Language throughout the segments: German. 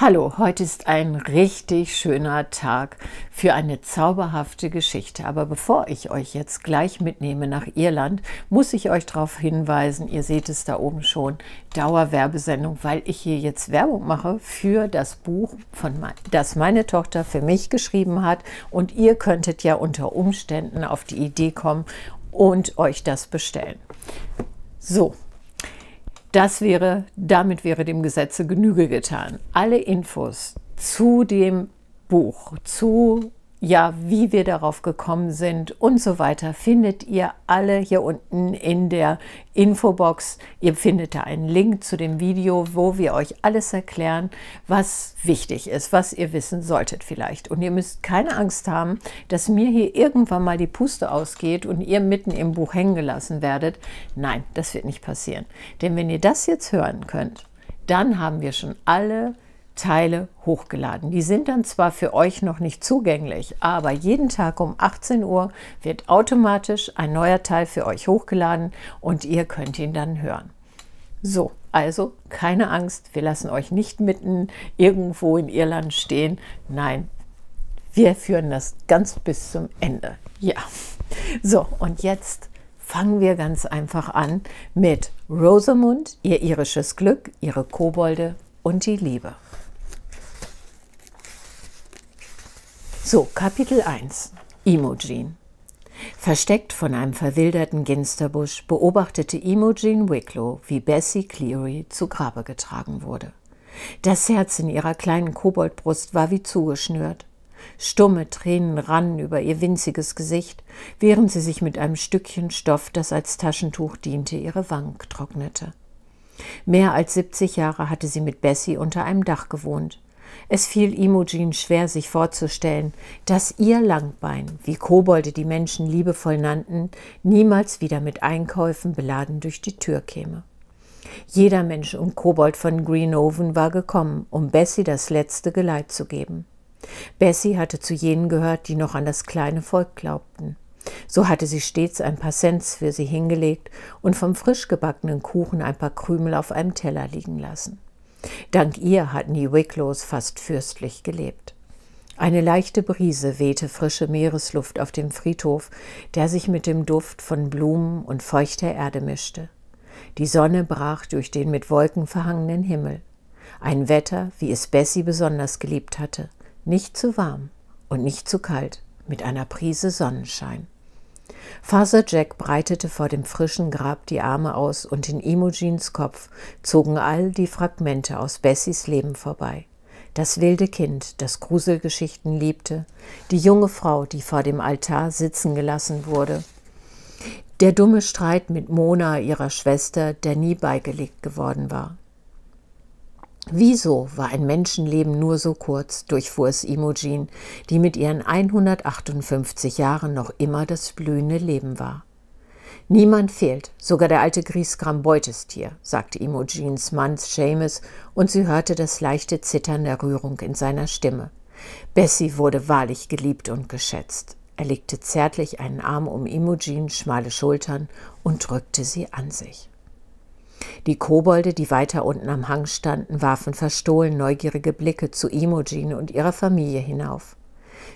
Hallo, heute ist ein richtig schöner Tag für eine zauberhafte Geschichte. Aber bevor ich euch jetzt gleich mitnehme nach Irland, muss ich euch darauf hinweisen, ihr seht es da oben schon, Dauerwerbesendung, weil ich hier jetzt Werbung mache für das Buch, von mein, das meine Tochter für mich geschrieben hat. Und ihr könntet ja unter Umständen auf die Idee kommen und euch das bestellen. So, das wäre, damit wäre dem Gesetze Genüge getan. Alle Infos zu dem Buch, zu ja, wie wir darauf gekommen sind und so weiter, findet ihr alle hier unten in der Infobox. Ihr findet da einen Link zu dem Video, wo wir euch alles erklären, was wichtig ist, was ihr wissen solltet vielleicht. Und ihr müsst keine Angst haben, dass mir hier irgendwann mal die Puste ausgeht und ihr mitten im Buch hängen gelassen werdet. Nein, das wird nicht passieren. Denn wenn ihr das jetzt hören könnt, dann haben wir schon alle Teile hochgeladen. Die sind dann zwar für euch noch nicht zugänglich, aber jeden Tag um 18 Uhr wird automatisch ein neuer Teil für euch hochgeladen und ihr könnt ihn dann hören. So, also keine Angst, wir lassen euch nicht mitten irgendwo in Irland stehen. Nein, wir führen das ganz bis zum Ende. Ja, so und jetzt fangen wir ganz einfach an mit Rosamund, ihr irisches Glück, ihre Kobolde und die Liebe. So, Kapitel 1. Imogen. Versteckt von einem verwilderten Ginsterbusch beobachtete Imogen Wicklow, wie Bessie Cleary zu Grabe getragen wurde. Das Herz in ihrer kleinen Koboldbrust war wie zugeschnürt. Stumme Tränen rannen über ihr winziges Gesicht, während sie sich mit einem Stückchen Stoff, das als Taschentuch diente, ihre Wangen trocknete. Mehr als 70 Jahre hatte sie mit Bessie unter einem Dach gewohnt. Es fiel Imogen schwer, sich vorzustellen, dass ihr Langbein, wie Kobolde die Menschen liebevoll nannten, niemals wieder mit Einkäufen beladen durch die Tür käme. Jeder Mensch und Kobold von Greenoven war gekommen, um Bessie das letzte Geleit zu geben. Bessie hatte zu jenen gehört, die noch an das kleine Volk glaubten. So hatte sie stets ein paar Cents für sie hingelegt und vom frisch gebackenen Kuchen ein paar Krümel auf einem Teller liegen lassen. Dank ihr hatten die Wicklows fast fürstlich gelebt. Eine leichte Brise wehte frische Meeresluft auf dem Friedhof, der sich mit dem Duft von Blumen und feuchter Erde mischte. Die Sonne brach durch den mit Wolken verhangenen Himmel. Ein Wetter, wie es Bessie besonders geliebt hatte, nicht zu warm und nicht zu kalt, mit einer Prise Sonnenschein. Father Jack breitete vor dem frischen Grab die Arme aus und in Imogens Kopf zogen all die Fragmente aus Bessies Leben vorbei. Das wilde Kind, das Gruselgeschichten liebte, die junge Frau, die vor dem Altar sitzen gelassen wurde, der dumme Streit mit Mona, ihrer Schwester, der nie beigelegt geworden war. Wieso war ein Menschenleben nur so kurz, durchfuhr es Imogen, die mit ihren 158 Jahren noch immer das blühende Leben war. Niemand fehlt, sogar der alte Griesgram Beutestier, sagte Imogens Mann Seamus, und sie hörte das leichte Zittern der Rührung in seiner Stimme. Bessie wurde wahrlich geliebt und geschätzt. Er legte zärtlich einen Arm um Imogens schmale Schultern und drückte sie an sich. Die Kobolde, die weiter unten am Hang standen, warfen verstohlen neugierige Blicke zu Imogen und ihrer Familie hinauf.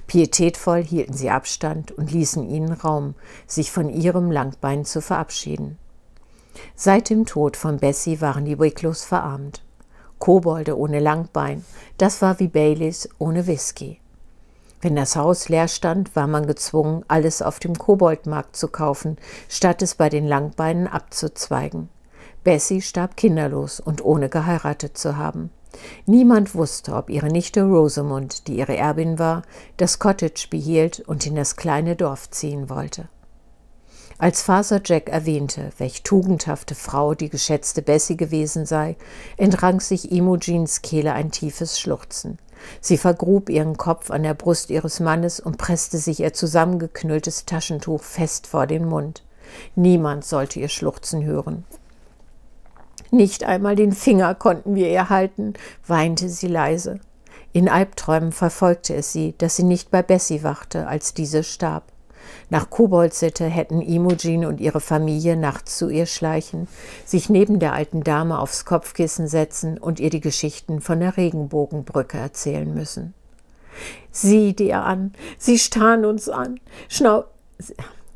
Pietätvoll hielten sie Abstand und ließen ihnen Raum, sich von ihrem Langbein zu verabschieden. Seit dem Tod von Bessie waren die Wicklows verarmt. Kobolde ohne Langbein, das war wie Baileys ohne Whisky. Wenn das Haus leer stand, war man gezwungen, alles auf dem Koboldmarkt zu kaufen, statt es bei den Langbeinen abzuzweigen. Bessie starb kinderlos und ohne geheiratet zu haben. Niemand wusste, ob ihre Nichte Rosamund, die ihre Erbin war, das Cottage behielt und in das kleine Dorf ziehen wollte. Als Faser Jack erwähnte, welch tugendhafte Frau die geschätzte Bessie gewesen sei, entrang sich Imogines Kehle ein tiefes Schluchzen. Sie vergrub ihren Kopf an der Brust ihres Mannes und presste sich ihr zusammengeknülltes Taschentuch fest vor den Mund. Niemand sollte ihr Schluchzen hören. Nicht einmal den Finger konnten wir ihr halten, weinte sie leise. In Albträumen verfolgte es sie, dass sie nicht bei Bessie wachte, als diese starb. Nach Koboldsitte hätten Imogen und ihre Familie nachts zu ihr schleichen, sich neben der alten Dame aufs Kopfkissen setzen und ihr die Geschichten von der Regenbogenbrücke erzählen müssen. Sieh dir an, sie starren uns an, schnau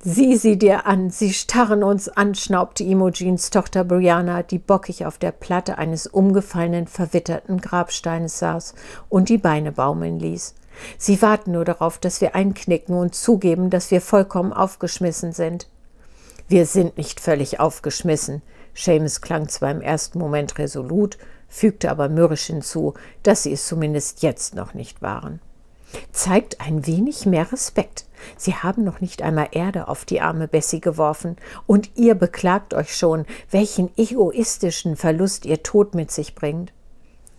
Sieh sie dir an, sie starren uns an, schnaubte Imogins Tochter Brianna, die bockig auf der Platte eines umgefallenen, verwitterten Grabsteines saß und die Beine baumeln ließ. Sie warten nur darauf, dass wir einknicken und zugeben, dass wir vollkommen aufgeschmissen sind. Wir sind nicht völlig aufgeschmissen. Seamus klang zwar im ersten Moment resolut, fügte aber mürrisch hinzu, dass sie es zumindest jetzt noch nicht waren zeigt ein wenig mehr Respekt. Sie haben noch nicht einmal Erde auf die arme Bessie geworfen, und ihr beklagt euch schon, welchen egoistischen Verlust ihr Tod mit sich bringt.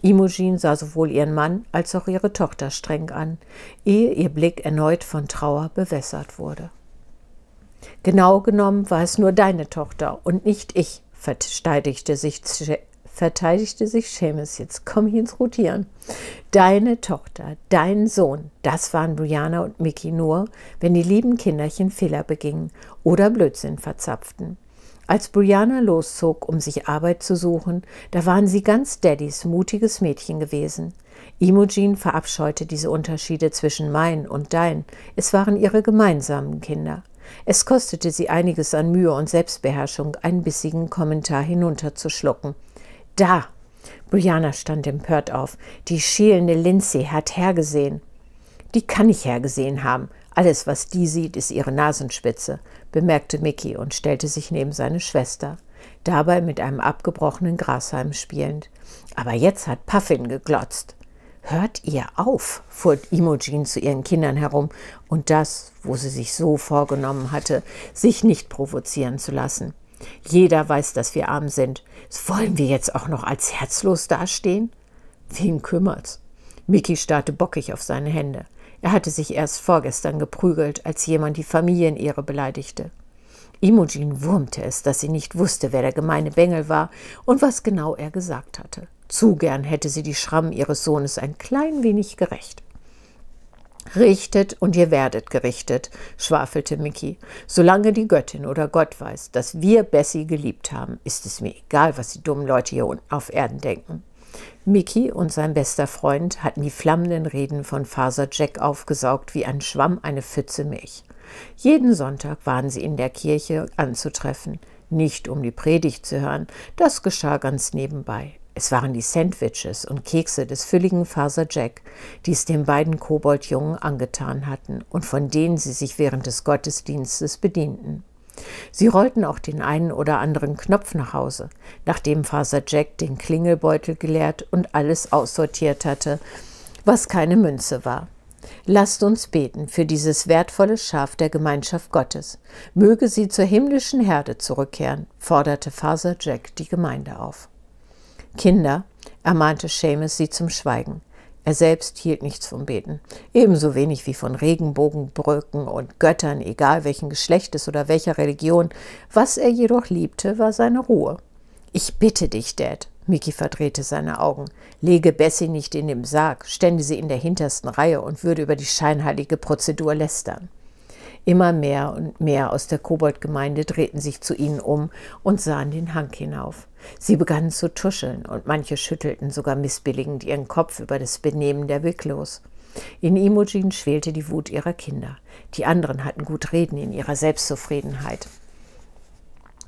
Imogen sah sowohl ihren Mann als auch ihre Tochter streng an, ehe ihr Blick erneut von Trauer bewässert wurde. Genau genommen war es nur deine Tochter und nicht ich, verteidigte sich verteidigte sich Seamus, jetzt komme ich ins Rotieren. Deine Tochter, dein Sohn, das waren Brianna und Mickey nur, wenn die lieben Kinderchen Fehler begingen oder Blödsinn verzapften. Als Brianna loszog, um sich Arbeit zu suchen, da waren sie ganz Daddys mutiges Mädchen gewesen. Imogen verabscheute diese Unterschiede zwischen mein und dein. Es waren ihre gemeinsamen Kinder. Es kostete sie einiges an Mühe und Selbstbeherrschung, einen bissigen Kommentar hinunterzuschlucken. Da! Brianna stand empört auf. Die schielende Lindsay hat hergesehen. Die kann nicht hergesehen haben. Alles, was die sieht, ist ihre Nasenspitze, bemerkte Mickey und stellte sich neben seine Schwester, dabei mit einem abgebrochenen Grashalm spielend. Aber jetzt hat Puffin geglotzt. Hört ihr auf, fuhr Imogen zu ihren Kindern herum, und das, wo sie sich so vorgenommen hatte, sich nicht provozieren zu lassen. Jeder weiß, dass wir arm sind. Wollen wir jetzt auch noch als herzlos dastehen? Wen kümmert's? Micky starrte bockig auf seine Hände. Er hatte sich erst vorgestern geprügelt, als jemand die Familienehre beleidigte. Imogen wurmte es, dass sie nicht wusste, wer der gemeine Bengel war und was genau er gesagt hatte. Zu gern hätte sie die Schramm ihres Sohnes ein klein wenig gerecht. Richtet und ihr werdet gerichtet, schwafelte Mickey. Solange die Göttin oder Gott weiß, dass wir Bessie geliebt haben, ist es mir egal, was die dummen Leute hier unten auf Erden denken. Mickey und sein bester Freund hatten die flammenden Reden von Faser Jack aufgesaugt wie ein Schwamm eine Pfütze Milch. Jeden Sonntag waren sie in der Kirche anzutreffen, nicht um die Predigt zu hören, das geschah ganz nebenbei. Es waren die Sandwiches und Kekse des fülligen Faser Jack, die es den beiden Koboldjungen angetan hatten und von denen sie sich während des Gottesdienstes bedienten. Sie rollten auch den einen oder anderen Knopf nach Hause, nachdem Faser Jack den Klingelbeutel geleert und alles aussortiert hatte, was keine Münze war. Lasst uns beten für dieses wertvolle Schaf der Gemeinschaft Gottes. Möge sie zur himmlischen Herde zurückkehren, forderte Faser Jack die Gemeinde auf. Kinder, ermahnte Seamus sie zum Schweigen. Er selbst hielt nichts vom Beten, ebenso wenig wie von Regenbogenbrücken und Göttern, egal welchen Geschlechtes oder welcher Religion. Was er jedoch liebte, war seine Ruhe. Ich bitte dich, Dad, Mickey verdrehte seine Augen, lege Bessie nicht in den Sarg, stände sie in der hintersten Reihe und würde über die scheinheilige Prozedur lästern. Immer mehr und mehr aus der Koboldgemeinde drehten sich zu ihnen um und sahen den Hang hinauf. Sie begannen zu tuscheln und manche schüttelten sogar missbilligend ihren Kopf über das Benehmen der Wicklos. In Imogen schwelte die Wut ihrer Kinder. Die anderen hatten gut reden in ihrer Selbstzufriedenheit.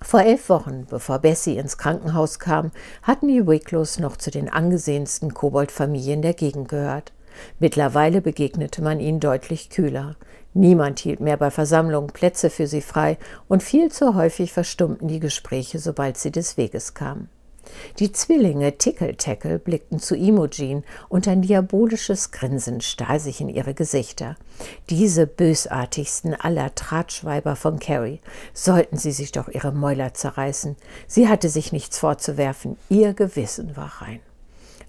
Vor elf Wochen, bevor Bessie ins Krankenhaus kam, hatten die Wicklows noch zu den angesehensten Koboldfamilien der Gegend gehört. Mittlerweile begegnete man ihnen deutlich kühler. Niemand hielt mehr bei Versammlungen Plätze für sie frei, und viel zu häufig verstummten die Gespräche, sobald sie des Weges kamen. Die Zwillinge Tickle Tackle blickten zu Imogen und ein diabolisches Grinsen stahl sich in ihre Gesichter. Diese bösartigsten aller Tratschweiber von Carrie. Sollten sie sich doch ihre Mäuler zerreißen. Sie hatte sich nichts vorzuwerfen. Ihr Gewissen war rein.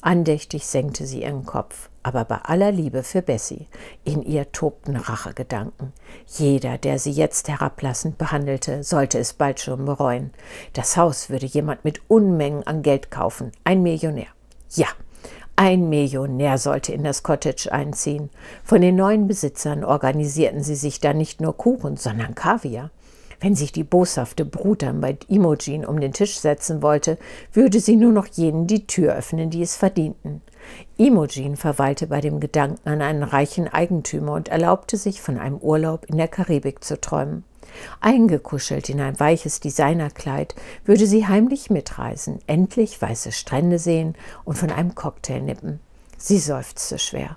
Andächtig senkte sie ihren Kopf aber bei aller Liebe für Bessie. In ihr tobten Rachegedanken. Jeder, der sie jetzt herablassend behandelte, sollte es bald schon bereuen. Das Haus würde jemand mit Unmengen an Geld kaufen. Ein Millionär. Ja, ein Millionär sollte in das Cottage einziehen. Von den neuen Besitzern organisierten sie sich dann nicht nur Kuchen, sondern Kaviar. Wenn sich die boshafte Brut dann bei Imogen um den Tisch setzen wollte, würde sie nur noch jenen die Tür öffnen, die es verdienten. Imogen verweilte bei dem Gedanken an einen reichen Eigentümer und erlaubte sich, von einem Urlaub in der Karibik zu träumen. Eingekuschelt in ein weiches Designerkleid würde sie heimlich mitreisen, endlich weiße Strände sehen und von einem Cocktail nippen. Sie seufzte schwer.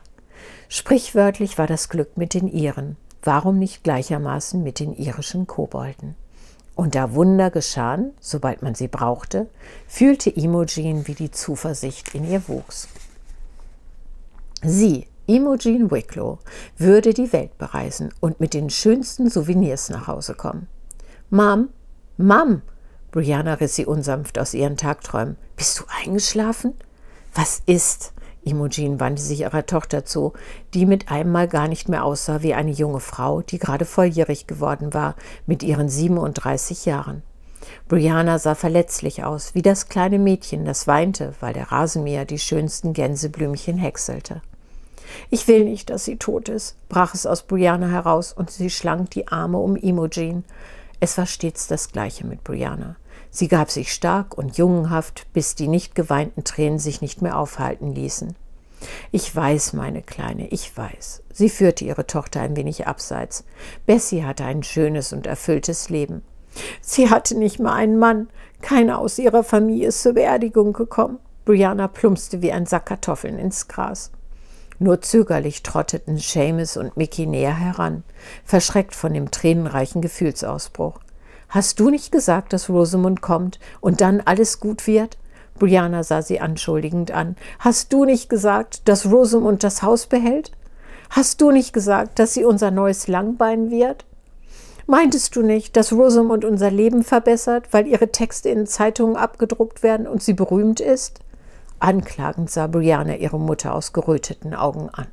Sprichwörtlich war das Glück mit den Iren. Warum nicht gleichermaßen mit den irischen Kobolden? Und da Wunder geschahen, sobald man sie brauchte, fühlte Imogen, wie die Zuversicht in ihr wuchs. Sie, Imogen Wicklow, würde die Welt bereisen und mit den schönsten Souvenirs nach Hause kommen. Mom, Mom, Brianna riss sie unsanft aus ihren Tagträumen. Bist du eingeschlafen? Was ist? Imogen wandte sich ihrer Tochter zu, die mit einem Mal gar nicht mehr aussah wie eine junge Frau, die gerade volljährig geworden war, mit ihren 37 Jahren. Brianna sah verletzlich aus, wie das kleine Mädchen, das weinte, weil der Rasenmäher die schönsten Gänseblümchen häckselte. Ich will nicht, dass sie tot ist, brach es aus Brianna heraus und sie schlang die Arme um Imogen. Es war stets das Gleiche mit Brianna. Sie gab sich stark und jungenhaft, bis die nicht geweinten Tränen sich nicht mehr aufhalten ließen. Ich weiß, meine Kleine, ich weiß. Sie führte ihre Tochter ein wenig abseits. Bessie hatte ein schönes und erfülltes Leben. Sie hatte nicht mal einen Mann. Keiner aus ihrer Familie ist zur Beerdigung gekommen. Brianna plumpste wie ein Sack Kartoffeln ins Gras. Nur zögerlich trotteten Seamus und Mickey näher heran, verschreckt von dem tränenreichen Gefühlsausbruch. Hast du nicht gesagt, dass Rosamund kommt und dann alles gut wird? Brianna sah sie anschuldigend an. Hast du nicht gesagt, dass Rosamund das Haus behält? Hast du nicht gesagt, dass sie unser neues Langbein wird? Meintest du nicht, dass Rosamund unser Leben verbessert, weil ihre Texte in Zeitungen abgedruckt werden und sie berühmt ist? Anklagend sah Brianna ihre Mutter aus geröteten Augen an.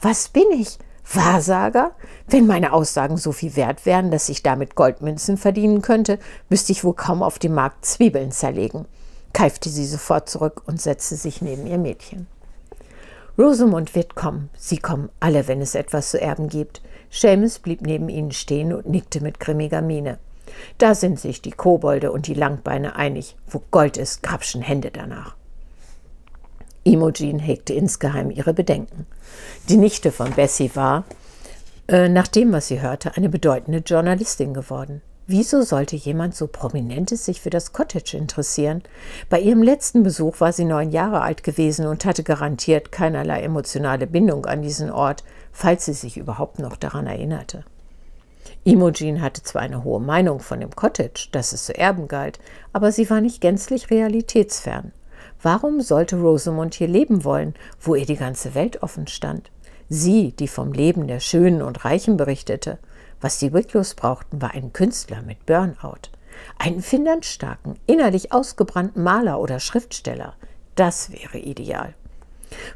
Was bin ich? Wahrsager? Wenn meine Aussagen so viel wert wären, dass ich damit Goldmünzen verdienen könnte, müsste ich wohl kaum auf dem Markt Zwiebeln zerlegen, keifte sie sofort zurück und setzte sich neben ihr Mädchen. Rosamund wird kommen. Sie kommen alle, wenn es etwas zu erben gibt. Seamus blieb neben ihnen stehen und nickte mit grimmiger Miene. Da sind sich die Kobolde und die Langbeine einig. Wo Gold ist, grabschen Hände danach. Imogen hegte insgeheim ihre Bedenken. Die Nichte von Bessie war, äh, nach dem, was sie hörte, eine bedeutende Journalistin geworden. Wieso sollte jemand so Prominentes sich für das Cottage interessieren? Bei ihrem letzten Besuch war sie neun Jahre alt gewesen und hatte garantiert keinerlei emotionale Bindung an diesen Ort, falls sie sich überhaupt noch daran erinnerte. Imogen hatte zwar eine hohe Meinung von dem Cottage, das es zu erben galt, aber sie war nicht gänzlich realitätsfern. Warum sollte Rosamund hier leben wollen, wo ihr die ganze Welt offen stand? Sie, die vom Leben der Schönen und Reichen berichtete. Was die Wicklows brauchten, war ein Künstler mit Burnout. Einen finanzstarken, innerlich ausgebrannten Maler oder Schriftsteller. Das wäre ideal.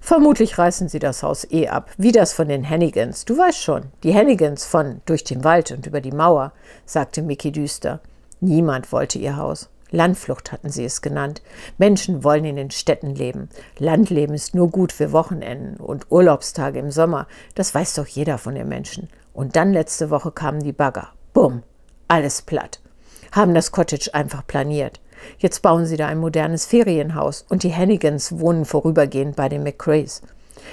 Vermutlich reißen sie das Haus eh ab, wie das von den Hannigans. Du weißt schon, die Hannigans von durch den Wald und über die Mauer, sagte Mickey düster. Niemand wollte ihr Haus. Landflucht hatten sie es genannt. Menschen wollen in den Städten leben. Landleben ist nur gut für Wochenenden und Urlaubstage im Sommer. Das weiß doch jeder von den Menschen. Und dann letzte Woche kamen die Bagger. Bumm, alles platt. Haben das Cottage einfach planiert. Jetzt bauen sie da ein modernes Ferienhaus und die Hennigans wohnen vorübergehend bei den McCrays.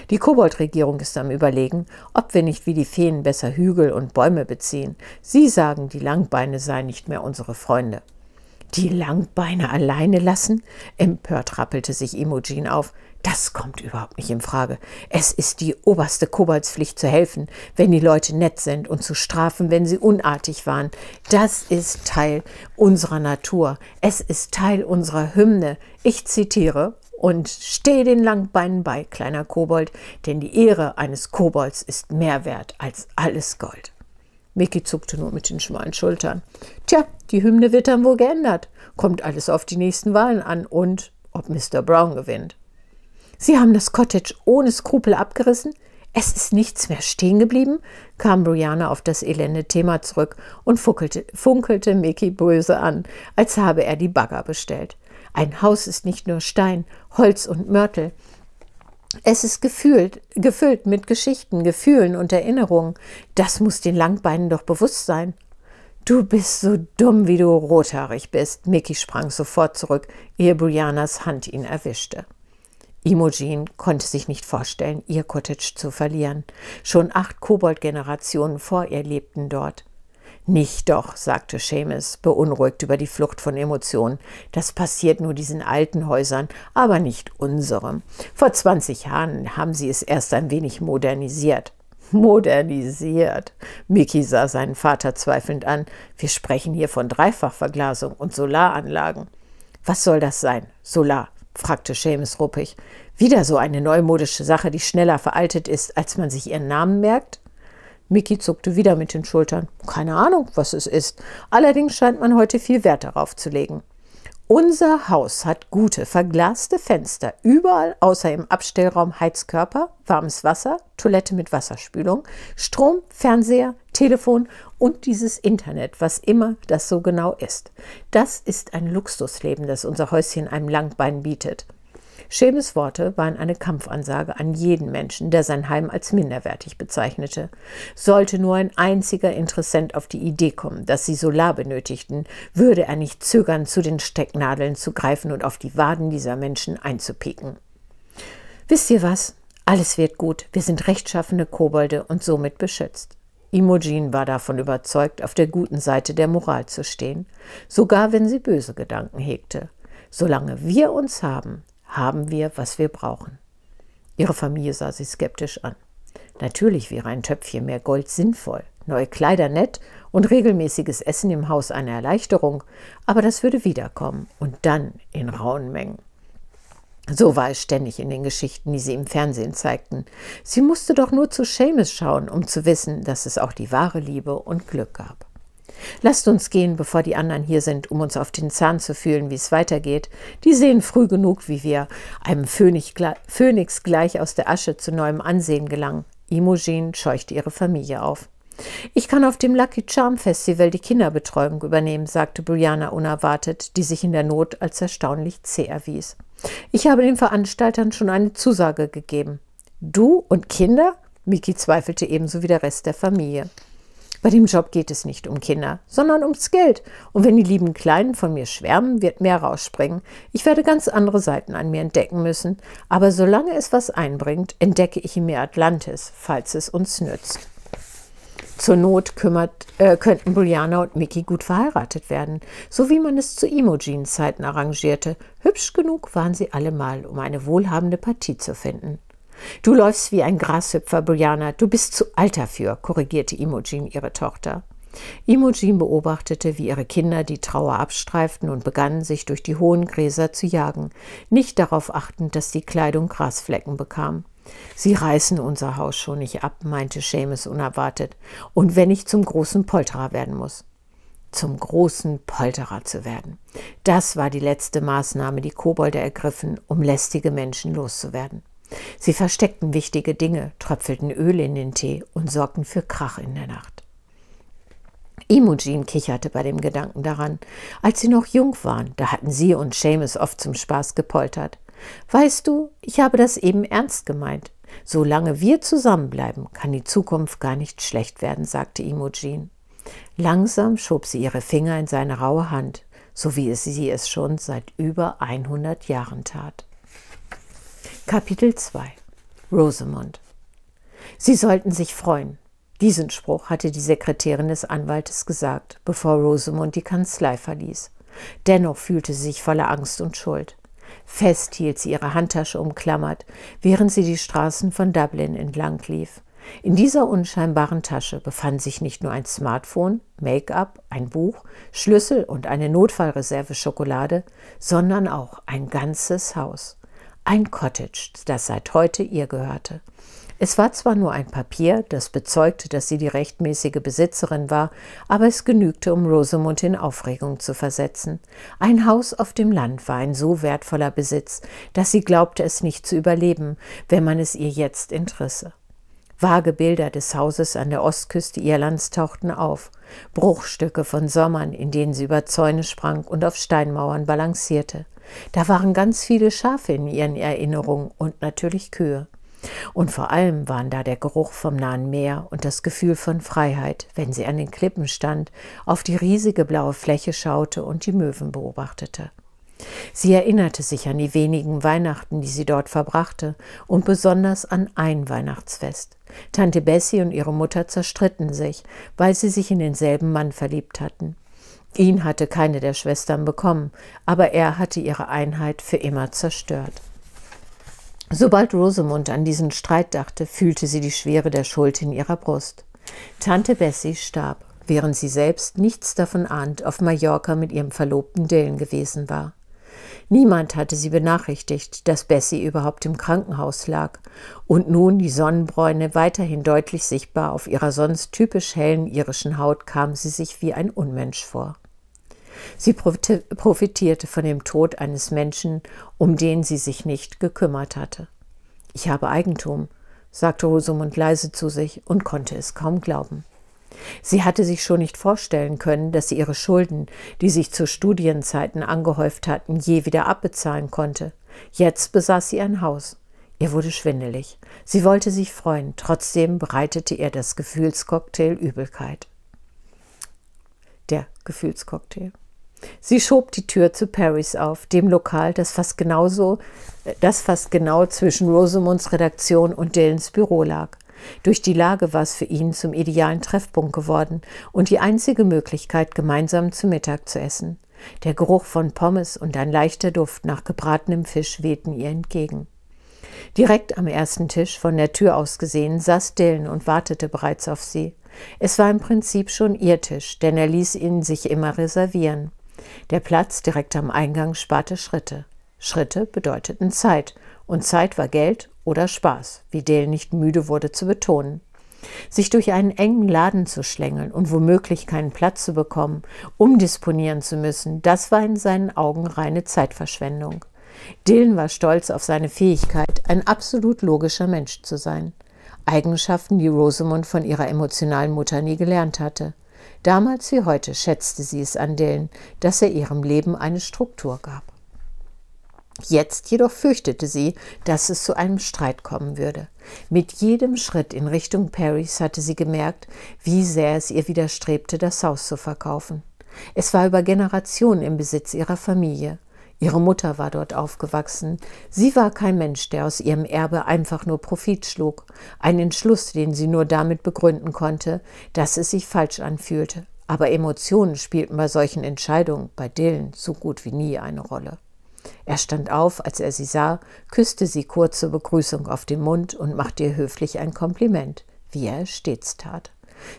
Die Kobold-Regierung ist am Überlegen, ob wir nicht wie die Feen besser Hügel und Bäume beziehen. Sie sagen, die Langbeine seien nicht mehr unsere Freunde die Langbeine alleine lassen? Empört rappelte sich Imogen auf. Das kommt überhaupt nicht in Frage. Es ist die oberste Koboldspflicht zu helfen, wenn die Leute nett sind und zu strafen, wenn sie unartig waren. Das ist Teil unserer Natur. Es ist Teil unserer Hymne. Ich zitiere und stehe den Langbeinen bei, kleiner Kobold, denn die Ehre eines Kobolds ist mehr wert als alles Gold. Mickey zuckte nur mit den schmalen Schultern. Tja, die Hymne wird dann wohl geändert. Kommt alles auf die nächsten Wahlen an und ob Mr. Brown gewinnt. Sie haben das Cottage ohne Skrupel abgerissen? Es ist nichts mehr stehen geblieben? kam Brianna auf das elende Thema zurück und funkelte, funkelte Mickey böse an, als habe er die Bagger bestellt. Ein Haus ist nicht nur Stein, Holz und Mörtel. Es ist gefühlt, gefüllt mit Geschichten, Gefühlen und Erinnerungen. Das muss den Langbeinen doch bewusst sein. Du bist so dumm, wie du rothaarig bist. Mickey sprang sofort zurück, ehe Brianas Hand ihn erwischte. Imogen konnte sich nicht vorstellen, ihr Cottage zu verlieren. Schon acht Kobold-Generationen vor ihr lebten dort. Nicht doch, sagte Seamus, beunruhigt über die Flucht von Emotionen. Das passiert nur diesen alten Häusern, aber nicht unserem. Vor 20 Jahren haben sie es erst ein wenig modernisiert. Modernisiert. Miki sah seinen Vater zweifelnd an. Wir sprechen hier von Dreifachverglasung und Solaranlagen. Was soll das sein? Solar, fragte Seamus ruppig. Wieder so eine neumodische Sache, die schneller veraltet ist, als man sich ihren Namen merkt? Mickey zuckte wieder mit den Schultern. Keine Ahnung, was es ist. Allerdings scheint man heute viel Wert darauf zu legen. Unser Haus hat gute, verglaste Fenster, überall außer im Abstellraum Heizkörper, warmes Wasser, Toilette mit Wasserspülung, Strom, Fernseher, Telefon und dieses Internet, was immer das so genau ist. Das ist ein Luxusleben, das unser Häuschen einem Langbein bietet. Schemes Worte waren eine Kampfansage an jeden Menschen, der sein Heim als minderwertig bezeichnete. Sollte nur ein einziger Interessent auf die Idee kommen, dass sie Solar benötigten, würde er nicht zögern, zu den Stecknadeln zu greifen und auf die Waden dieser Menschen einzupicken. Wisst ihr was? Alles wird gut. Wir sind rechtschaffene Kobolde und somit beschützt. Imogen war davon überzeugt, auf der guten Seite der Moral zu stehen, sogar wenn sie böse Gedanken hegte. Solange wir uns haben, haben wir, was wir brauchen. Ihre Familie sah sie skeptisch an. Natürlich wäre ein Töpfchen mehr Gold sinnvoll, neue Kleider nett und regelmäßiges Essen im Haus eine Erleichterung, aber das würde wiederkommen und dann in rauen Mengen. So war es ständig in den Geschichten, die sie im Fernsehen zeigten. Sie musste doch nur zu Seamus schauen, um zu wissen, dass es auch die wahre Liebe und Glück gab. Lasst uns gehen, bevor die anderen hier sind, um uns auf den Zahn zu fühlen, wie es weitergeht. Die sehen früh genug, wie wir einem Phönix gleich aus der Asche zu neuem Ansehen gelangen. Imogen scheuchte ihre Familie auf. Ich kann auf dem Lucky Charm Festival die Kinderbetreuung übernehmen, sagte Brianna unerwartet, die sich in der Not als erstaunlich zäh erwies. Ich habe den Veranstaltern schon eine Zusage gegeben. Du und Kinder? Miki zweifelte ebenso wie der Rest der Familie. Bei dem Job geht es nicht um Kinder, sondern ums Geld. Und wenn die lieben Kleinen von mir schwärmen, wird mehr rausspringen. Ich werde ganz andere Seiten an mir entdecken müssen. Aber solange es was einbringt, entdecke ich in mir Atlantis, falls es uns nützt. Zur Not kümmert, äh, könnten Juliana und Mickey gut verheiratet werden, so wie man es zu Imogen-Zeiten arrangierte. Hübsch genug waren sie allemal, um eine wohlhabende Partie zu finden. Du läufst wie ein Grashüpfer, Brianna. Du bist zu alt dafür, korrigierte Imogen ihre Tochter. Imogen beobachtete, wie ihre Kinder die Trauer abstreiften und begannen, sich durch die hohen Gräser zu jagen, nicht darauf achtend, dass die Kleidung Grasflecken bekam. Sie reißen unser Haus schon nicht ab, meinte Seamus unerwartet, und wenn ich zum großen Polterer werden muss. Zum großen Polterer zu werden. Das war die letzte Maßnahme, die Kobolde ergriffen, um lästige Menschen loszuwerden. Sie versteckten wichtige Dinge, tröpfelten Öl in den Tee und sorgten für Krach in der Nacht. Imogen kicherte bei dem Gedanken daran. Als sie noch jung waren, da hatten sie und Seamus oft zum Spaß gepoltert. Weißt du, ich habe das eben ernst gemeint. Solange wir zusammenbleiben, kann die Zukunft gar nicht schlecht werden, sagte Imogen. Langsam schob sie ihre Finger in seine raue Hand, so wie es sie es schon seit über 100 Jahren tat. Kapitel 2 Rosamond Sie sollten sich freuen. Diesen Spruch hatte die Sekretärin des Anwaltes gesagt, bevor Rosamond die Kanzlei verließ. Dennoch fühlte sie sich voller Angst und Schuld. Fest hielt sie ihre Handtasche umklammert, während sie die Straßen von Dublin entlang lief. In dieser unscheinbaren Tasche befand sich nicht nur ein Smartphone, Make-up, ein Buch, Schlüssel und eine Notfallreserve Schokolade, sondern auch ein ganzes Haus ein Cottage, das seit heute ihr gehörte. Es war zwar nur ein Papier, das bezeugte, dass sie die rechtmäßige Besitzerin war, aber es genügte, um Rosamund in Aufregung zu versetzen. Ein Haus auf dem Land war ein so wertvoller Besitz, dass sie glaubte, es nicht zu überleben, wenn man es ihr jetzt entrisse. Vage Bilder des Hauses an der Ostküste Irlands tauchten auf, Bruchstücke von Sommern, in denen sie über Zäune sprang und auf Steinmauern balancierte. Da waren ganz viele Schafe in ihren Erinnerungen und natürlich Kühe. Und vor allem waren da der Geruch vom nahen Meer und das Gefühl von Freiheit, wenn sie an den Klippen stand, auf die riesige blaue Fläche schaute und die Möwen beobachtete. Sie erinnerte sich an die wenigen Weihnachten, die sie dort verbrachte, und besonders an ein Weihnachtsfest. Tante Bessie und ihre Mutter zerstritten sich, weil sie sich in denselben Mann verliebt hatten. Ihn hatte keine der Schwestern bekommen, aber er hatte ihre Einheit für immer zerstört. Sobald Rosamund an diesen Streit dachte, fühlte sie die Schwere der Schuld in ihrer Brust. Tante Bessie starb, während sie selbst nichts davon ahnt, auf Mallorca mit ihrem Verlobten Dillen gewesen war. Niemand hatte sie benachrichtigt, dass Bessie überhaupt im Krankenhaus lag und nun die Sonnenbräune weiterhin deutlich sichtbar auf ihrer sonst typisch hellen irischen Haut kam sie sich wie ein Unmensch vor. Sie profitierte von dem Tod eines Menschen, um den sie sich nicht gekümmert hatte. Ich habe Eigentum, sagte Rosamund leise zu sich und konnte es kaum glauben. Sie hatte sich schon nicht vorstellen können, dass sie ihre Schulden, die sich zu Studienzeiten angehäuft hatten, je wieder abbezahlen konnte. Jetzt besaß sie ein Haus. Ihr wurde schwindelig. Sie wollte sich freuen, trotzdem bereitete ihr das Gefühlscocktail Übelkeit. Der Gefühlscocktail. Sie schob die Tür zu Paris auf, dem Lokal, das fast genauso, äh, das fast genau zwischen Rosamunds Redaktion und Dylans Büro lag. Durch die Lage war es für ihn zum idealen Treffpunkt geworden und die einzige Möglichkeit, gemeinsam zu Mittag zu essen. Der Geruch von Pommes und ein leichter Duft nach gebratenem Fisch wehten ihr entgegen. Direkt am ersten Tisch, von der Tür aus gesehen, saß Dylan und wartete bereits auf sie. Es war im Prinzip schon ihr Tisch, denn er ließ ihn sich immer reservieren. Der Platz direkt am Eingang sparte Schritte. Schritte bedeuteten Zeit und Zeit war Geld oder Spaß, wie Dale nicht müde wurde zu betonen. Sich durch einen engen Laden zu schlängeln und womöglich keinen Platz zu bekommen, umdisponieren zu müssen, das war in seinen Augen reine Zeitverschwendung. Dylan war stolz auf seine Fähigkeit, ein absolut logischer Mensch zu sein. Eigenschaften, die Rosamund von ihrer emotionalen Mutter nie gelernt hatte. Damals wie heute schätzte sie es an Dylan, dass er ihrem Leben eine Struktur gab. Jetzt jedoch fürchtete sie, dass es zu einem Streit kommen würde. Mit jedem Schritt in Richtung Perrys hatte sie gemerkt, wie sehr es ihr widerstrebte, das Haus zu verkaufen. Es war über Generationen im Besitz ihrer Familie. Ihre Mutter war dort aufgewachsen. Sie war kein Mensch, der aus ihrem Erbe einfach nur Profit schlug. Ein Entschluss, den sie nur damit begründen konnte, dass es sich falsch anfühlte. Aber Emotionen spielten bei solchen Entscheidungen bei Dillen so gut wie nie eine Rolle. Er stand auf, als er sie sah, küsste sie kurz zur Begrüßung auf den Mund und machte ihr höflich ein Kompliment, wie er es stets tat.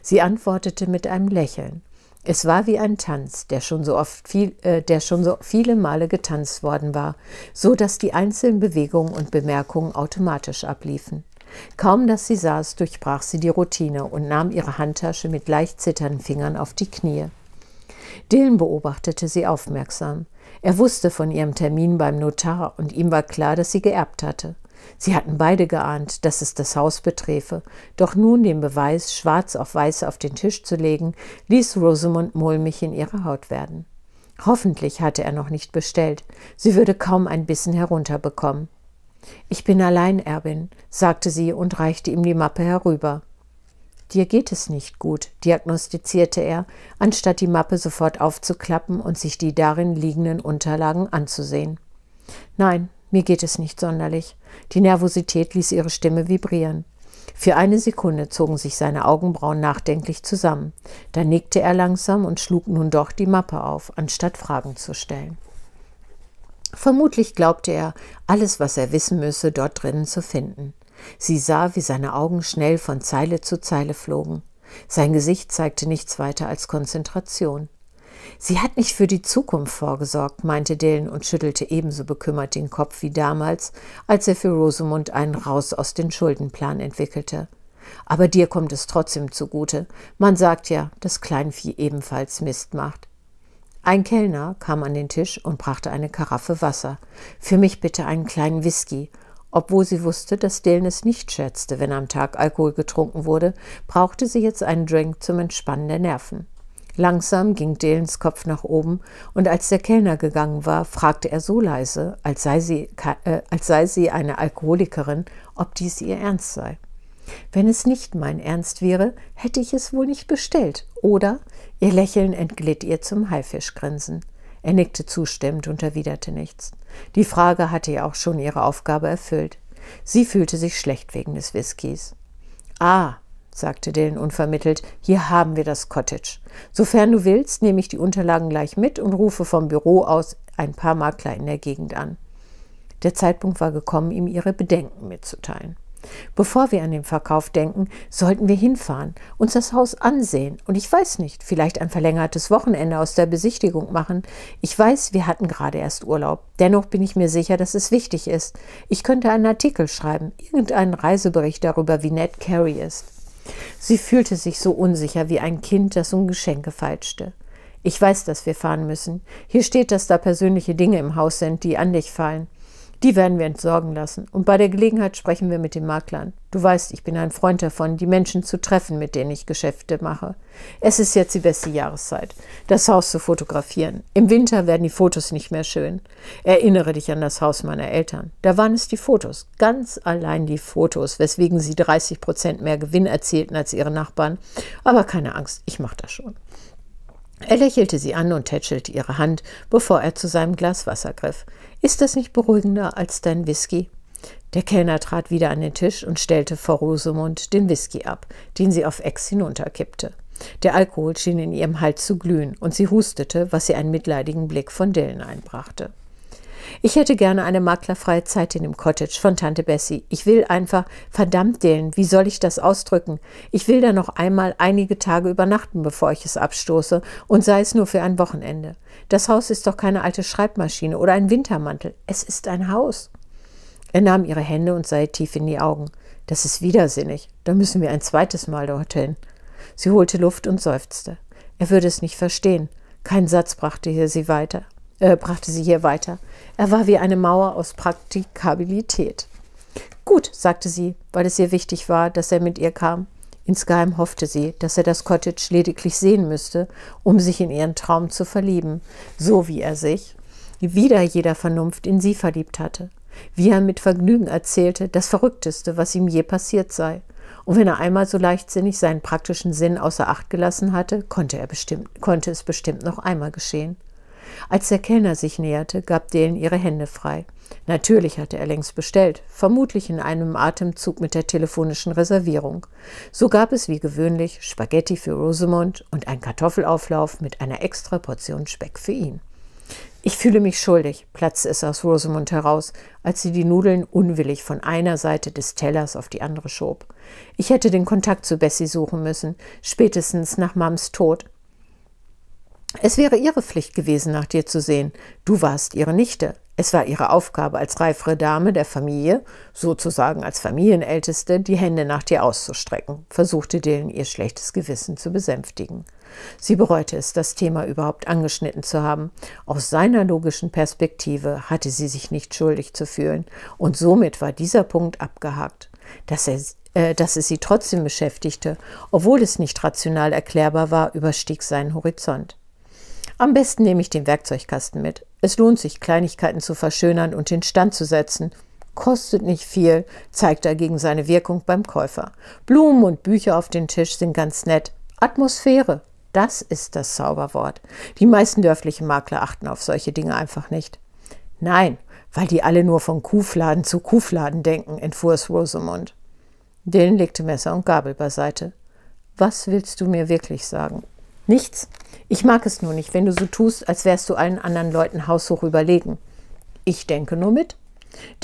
Sie antwortete mit einem Lächeln es war wie ein Tanz, der schon so oft viel, äh, der schon so viele Male getanzt worden war, so dass die einzelnen Bewegungen und Bemerkungen automatisch abliefen. Kaum dass sie saß, durchbrach sie die Routine und nahm ihre Handtasche mit leicht zitternden Fingern auf die Knie. Dillen beobachtete sie aufmerksam. Er wusste von ihrem Termin beim Notar und ihm war klar, dass sie geerbt hatte. Sie hatten beide geahnt, dass es das Haus beträfe, doch nun den Beweis schwarz auf weiß auf den Tisch zu legen, ließ Rosamund mulmig in ihrer Haut werden. Hoffentlich hatte er noch nicht bestellt. Sie würde kaum ein Bissen herunterbekommen. Ich bin allein, Erbin, sagte sie und reichte ihm die Mappe herüber. Dir geht es nicht gut, diagnostizierte er, anstatt die Mappe sofort aufzuklappen und sich die darin liegenden Unterlagen anzusehen. Nein, mir geht es nicht sonderlich. Die Nervosität ließ ihre Stimme vibrieren. Für eine Sekunde zogen sich seine Augenbrauen nachdenklich zusammen. Dann nickte er langsam und schlug nun doch die Mappe auf, anstatt Fragen zu stellen. Vermutlich glaubte er, alles, was er wissen müsse, dort drinnen zu finden. Sie sah, wie seine Augen schnell von Zeile zu Zeile flogen. Sein Gesicht zeigte nichts weiter als Konzentration. Sie hat nicht für die Zukunft vorgesorgt, meinte Dylan und schüttelte ebenso bekümmert den Kopf wie damals, als er für Rosamund einen Raus aus den Schuldenplan entwickelte. Aber dir kommt es trotzdem zugute. Man sagt ja, dass Kleinvieh ebenfalls Mist macht. Ein Kellner kam an den Tisch und brachte eine Karaffe Wasser. Für mich bitte einen kleinen Whisky. Obwohl sie wusste, dass Dylan es nicht schätzte, wenn am Tag Alkohol getrunken wurde, brauchte sie jetzt einen Drink zum Entspannen der Nerven. Langsam ging Delens Kopf nach oben, und als der Kellner gegangen war, fragte er so leise, als sei sie, äh, als sei sie eine Alkoholikerin, ob dies ihr Ernst sei. Wenn es nicht mein Ernst wäre, hätte ich es wohl nicht bestellt, oder? Ihr Lächeln entglitt ihr zum Haifischgrinsen. Er nickte zustimmend und erwiderte nichts. Die Frage hatte ja auch schon ihre Aufgabe erfüllt. Sie fühlte sich schlecht wegen des Whiskys. Ah, sagte Dylan unvermittelt, hier haben wir das Cottage. Sofern du willst, nehme ich die Unterlagen gleich mit und rufe vom Büro aus ein paar Makler in der Gegend an. Der Zeitpunkt war gekommen, ihm ihre Bedenken mitzuteilen. Bevor wir an den Verkauf denken, sollten wir hinfahren, uns das Haus ansehen und ich weiß nicht, vielleicht ein verlängertes Wochenende aus der Besichtigung machen. Ich weiß, wir hatten gerade erst Urlaub. Dennoch bin ich mir sicher, dass es wichtig ist. Ich könnte einen Artikel schreiben, irgendeinen Reisebericht darüber, wie nett Carrie ist. Sie fühlte sich so unsicher wie ein Kind, das um Geschenke feilschte. Ich weiß, dass wir fahren müssen. Hier steht, dass da persönliche Dinge im Haus sind, die an dich fallen. Die werden wir entsorgen lassen und bei der Gelegenheit sprechen wir mit den Maklern. Du weißt, ich bin ein Freund davon, die Menschen zu treffen, mit denen ich Geschäfte mache. Es ist jetzt die beste Jahreszeit, das Haus zu fotografieren. Im Winter werden die Fotos nicht mehr schön. Erinnere dich an das Haus meiner Eltern. Da waren es die Fotos, ganz allein die Fotos, weswegen sie 30 Prozent mehr Gewinn erzielten als ihre Nachbarn. Aber keine Angst, ich mache das schon. Er lächelte sie an und tätschelte ihre Hand, bevor er zu seinem Glas Wasser griff. Ist das nicht beruhigender als dein Whisky? Der Kellner trat wieder an den Tisch und stellte vor Rosemund den Whisky ab, den sie auf Ex hinunterkippte. Der Alkohol schien in ihrem Hals zu glühen und sie hustete, was ihr einen mitleidigen Blick von Dellen einbrachte. Ich hätte gerne eine maklerfreie Zeit in dem Cottage von Tante Bessie. Ich will einfach, verdammt den, wie soll ich das ausdrücken? Ich will da noch einmal einige Tage übernachten, bevor ich es abstoße, und sei es nur für ein Wochenende. Das Haus ist doch keine alte Schreibmaschine oder ein Wintermantel. Es ist ein Haus. Er nahm ihre Hände und sah ihr tief in die Augen. Das ist widersinnig. Da müssen wir ein zweites Mal dorthin. Sie holte Luft und seufzte. Er würde es nicht verstehen. Kein Satz brachte hier sie weiter. Äh, brachte sie hier weiter. Er war wie eine Mauer aus Praktikabilität. Gut, sagte sie, weil es ihr wichtig war, dass er mit ihr kam. Insgeheim hoffte sie, dass er das Cottage lediglich sehen müsste, um sich in ihren Traum zu verlieben, so wie er sich, wieder jeder Vernunft, in sie verliebt hatte, wie er mit Vergnügen erzählte, das Verrückteste, was ihm je passiert sei. Und wenn er einmal so leichtsinnig seinen praktischen Sinn außer Acht gelassen hatte, konnte, er bestimmt, konnte es bestimmt noch einmal geschehen. Als der Kellner sich näherte, gab Dale ihre Hände frei. Natürlich hatte er längst bestellt, vermutlich in einem Atemzug mit der telefonischen Reservierung. So gab es wie gewöhnlich Spaghetti für Rosamond und einen Kartoffelauflauf mit einer extra Portion Speck für ihn. Ich fühle mich schuldig, platzte es aus Rosamund heraus, als sie die Nudeln unwillig von einer Seite des Tellers auf die andere schob. Ich hätte den Kontakt zu Bessie suchen müssen, spätestens nach Mams Tod, es wäre ihre Pflicht gewesen, nach dir zu sehen. Du warst ihre Nichte. Es war ihre Aufgabe als reifere Dame der Familie, sozusagen als Familienälteste, die Hände nach dir auszustrecken, versuchte Dylan ihr schlechtes Gewissen zu besänftigen. Sie bereute es, das Thema überhaupt angeschnitten zu haben. Aus seiner logischen Perspektive hatte sie sich nicht schuldig zu fühlen, und somit war dieser Punkt abgehakt. Dass, er, äh, dass es sie trotzdem beschäftigte, obwohl es nicht rational erklärbar war, überstieg seinen Horizont. Am besten nehme ich den Werkzeugkasten mit. Es lohnt sich, Kleinigkeiten zu verschönern und in Stand zu setzen. Kostet nicht viel, zeigt dagegen seine Wirkung beim Käufer. Blumen und Bücher auf den Tisch sind ganz nett. Atmosphäre, das ist das Zauberwort. Die meisten dörflichen Makler achten auf solche Dinge einfach nicht. Nein, weil die alle nur von Kuhfladen zu Kuhfladen denken, entfuhr es Rosamund. Dylan legte Messer und Gabel beiseite. Was willst du mir wirklich sagen? Nichts. Ich mag es nur nicht, wenn du so tust, als wärst du allen anderen Leuten haushoch überlegen. Ich denke nur mit.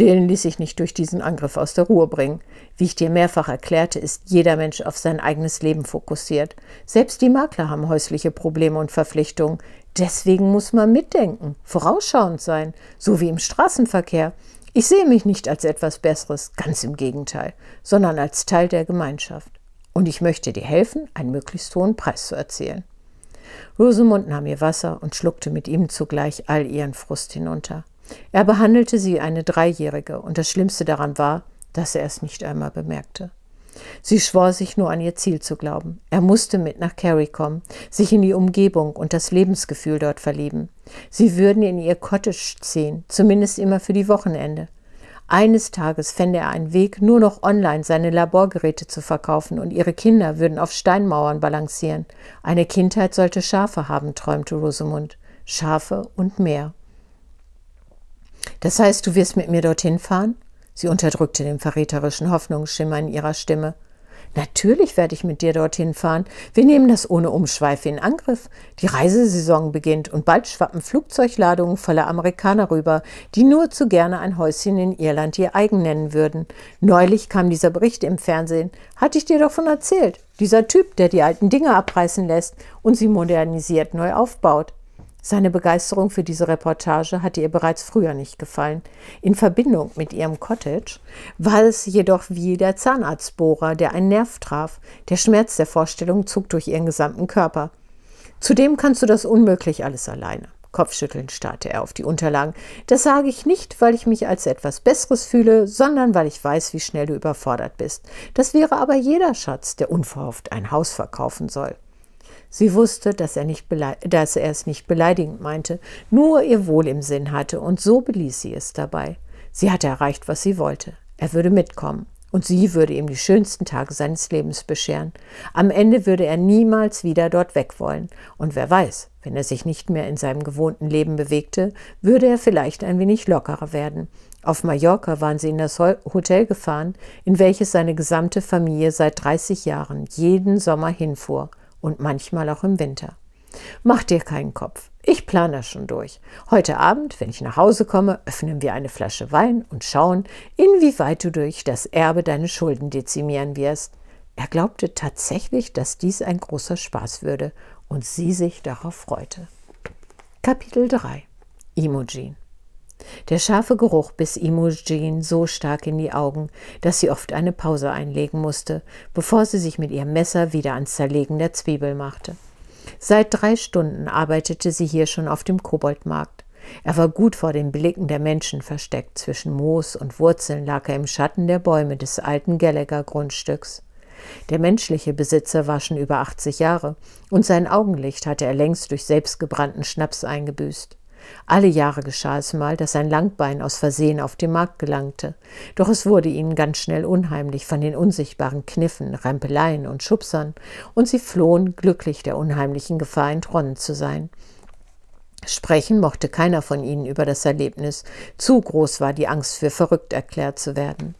Dylan ließ sich nicht durch diesen Angriff aus der Ruhe bringen. Wie ich dir mehrfach erklärte, ist jeder Mensch auf sein eigenes Leben fokussiert. Selbst die Makler haben häusliche Probleme und Verpflichtungen. Deswegen muss man mitdenken, vorausschauend sein, so wie im Straßenverkehr. Ich sehe mich nicht als etwas Besseres, ganz im Gegenteil, sondern als Teil der Gemeinschaft und ich möchte dir helfen, einen möglichst hohen Preis zu erzielen. Rosamund nahm ihr Wasser und schluckte mit ihm zugleich all ihren Frust hinunter. Er behandelte sie wie eine Dreijährige, und das Schlimmste daran war, dass er es nicht einmal bemerkte. Sie schwor sich nur an ihr Ziel zu glauben. Er musste mit nach Kerry kommen, sich in die Umgebung und das Lebensgefühl dort verlieben. Sie würden in ihr Cottage ziehen, zumindest immer für die Wochenende. Eines Tages fände er einen Weg, nur noch online seine Laborgeräte zu verkaufen und ihre Kinder würden auf Steinmauern balancieren. Eine Kindheit sollte Schafe haben, träumte Rosamund. Schafe und mehr. Das heißt, du wirst mit mir dorthin fahren? Sie unterdrückte den verräterischen Hoffnungsschimmer in ihrer Stimme. Natürlich werde ich mit dir dorthin fahren. Wir nehmen das ohne Umschweife in Angriff. Die Reisesaison beginnt und bald schwappen Flugzeugladungen voller Amerikaner rüber, die nur zu gerne ein Häuschen in Irland ihr eigen nennen würden. Neulich kam dieser Bericht im Fernsehen. Hatte ich dir davon erzählt? Dieser Typ, der die alten Dinge abreißen lässt und sie modernisiert neu aufbaut. Seine Begeisterung für diese Reportage hatte ihr bereits früher nicht gefallen, in Verbindung mit ihrem Cottage war es jedoch wie der Zahnarztbohrer, der einen Nerv traf. Der Schmerz der Vorstellung zog durch ihren gesamten Körper. Zudem kannst du das unmöglich alles alleine. Kopfschüttelnd starrte er auf die Unterlagen. Das sage ich nicht, weil ich mich als etwas Besseres fühle, sondern weil ich weiß, wie schnell du überfordert bist. Das wäre aber jeder Schatz, der unverhofft ein Haus verkaufen soll. Sie wusste, dass er, nicht dass er es nicht beleidigend meinte, nur ihr Wohl im Sinn hatte, und so beließ sie es dabei. Sie hatte erreicht, was sie wollte. Er würde mitkommen, und sie würde ihm die schönsten Tage seines Lebens bescheren. Am Ende würde er niemals wieder dort weg wollen. Und wer weiß, wenn er sich nicht mehr in seinem gewohnten Leben bewegte, würde er vielleicht ein wenig lockerer werden. Auf Mallorca waren sie in das Hotel gefahren, in welches seine gesamte Familie seit 30 Jahren jeden Sommer hinfuhr und manchmal auch im Winter. Mach dir keinen Kopf. Ich plane das schon durch. Heute Abend, wenn ich nach Hause komme, öffnen wir eine Flasche Wein und schauen, inwieweit du durch das Erbe deine Schulden dezimieren wirst. Er glaubte tatsächlich, dass dies ein großer Spaß würde und sie sich darauf freute. Kapitel 3 Imogen der scharfe Geruch biss Imogen so stark in die Augen, dass sie oft eine Pause einlegen musste, bevor sie sich mit ihrem Messer wieder ans Zerlegen der Zwiebel machte. Seit drei Stunden arbeitete sie hier schon auf dem Koboldmarkt. Er war gut vor den Blicken der Menschen versteckt. Zwischen Moos und Wurzeln lag er im Schatten der Bäume des alten Gallagher-Grundstücks. Der menschliche Besitzer war schon über 80 Jahre und sein Augenlicht hatte er längst durch selbstgebrannten Schnaps eingebüßt. Alle Jahre geschah es mal, dass ein Langbein aus Versehen auf den Markt gelangte. Doch es wurde ihnen ganz schnell unheimlich von den unsichtbaren Kniffen, Rempeleien und Schubsern, und sie flohen, glücklich der unheimlichen Gefahr entronnen zu sein. Sprechen mochte keiner von ihnen über das Erlebnis, zu groß war die Angst, für verrückt erklärt zu werden.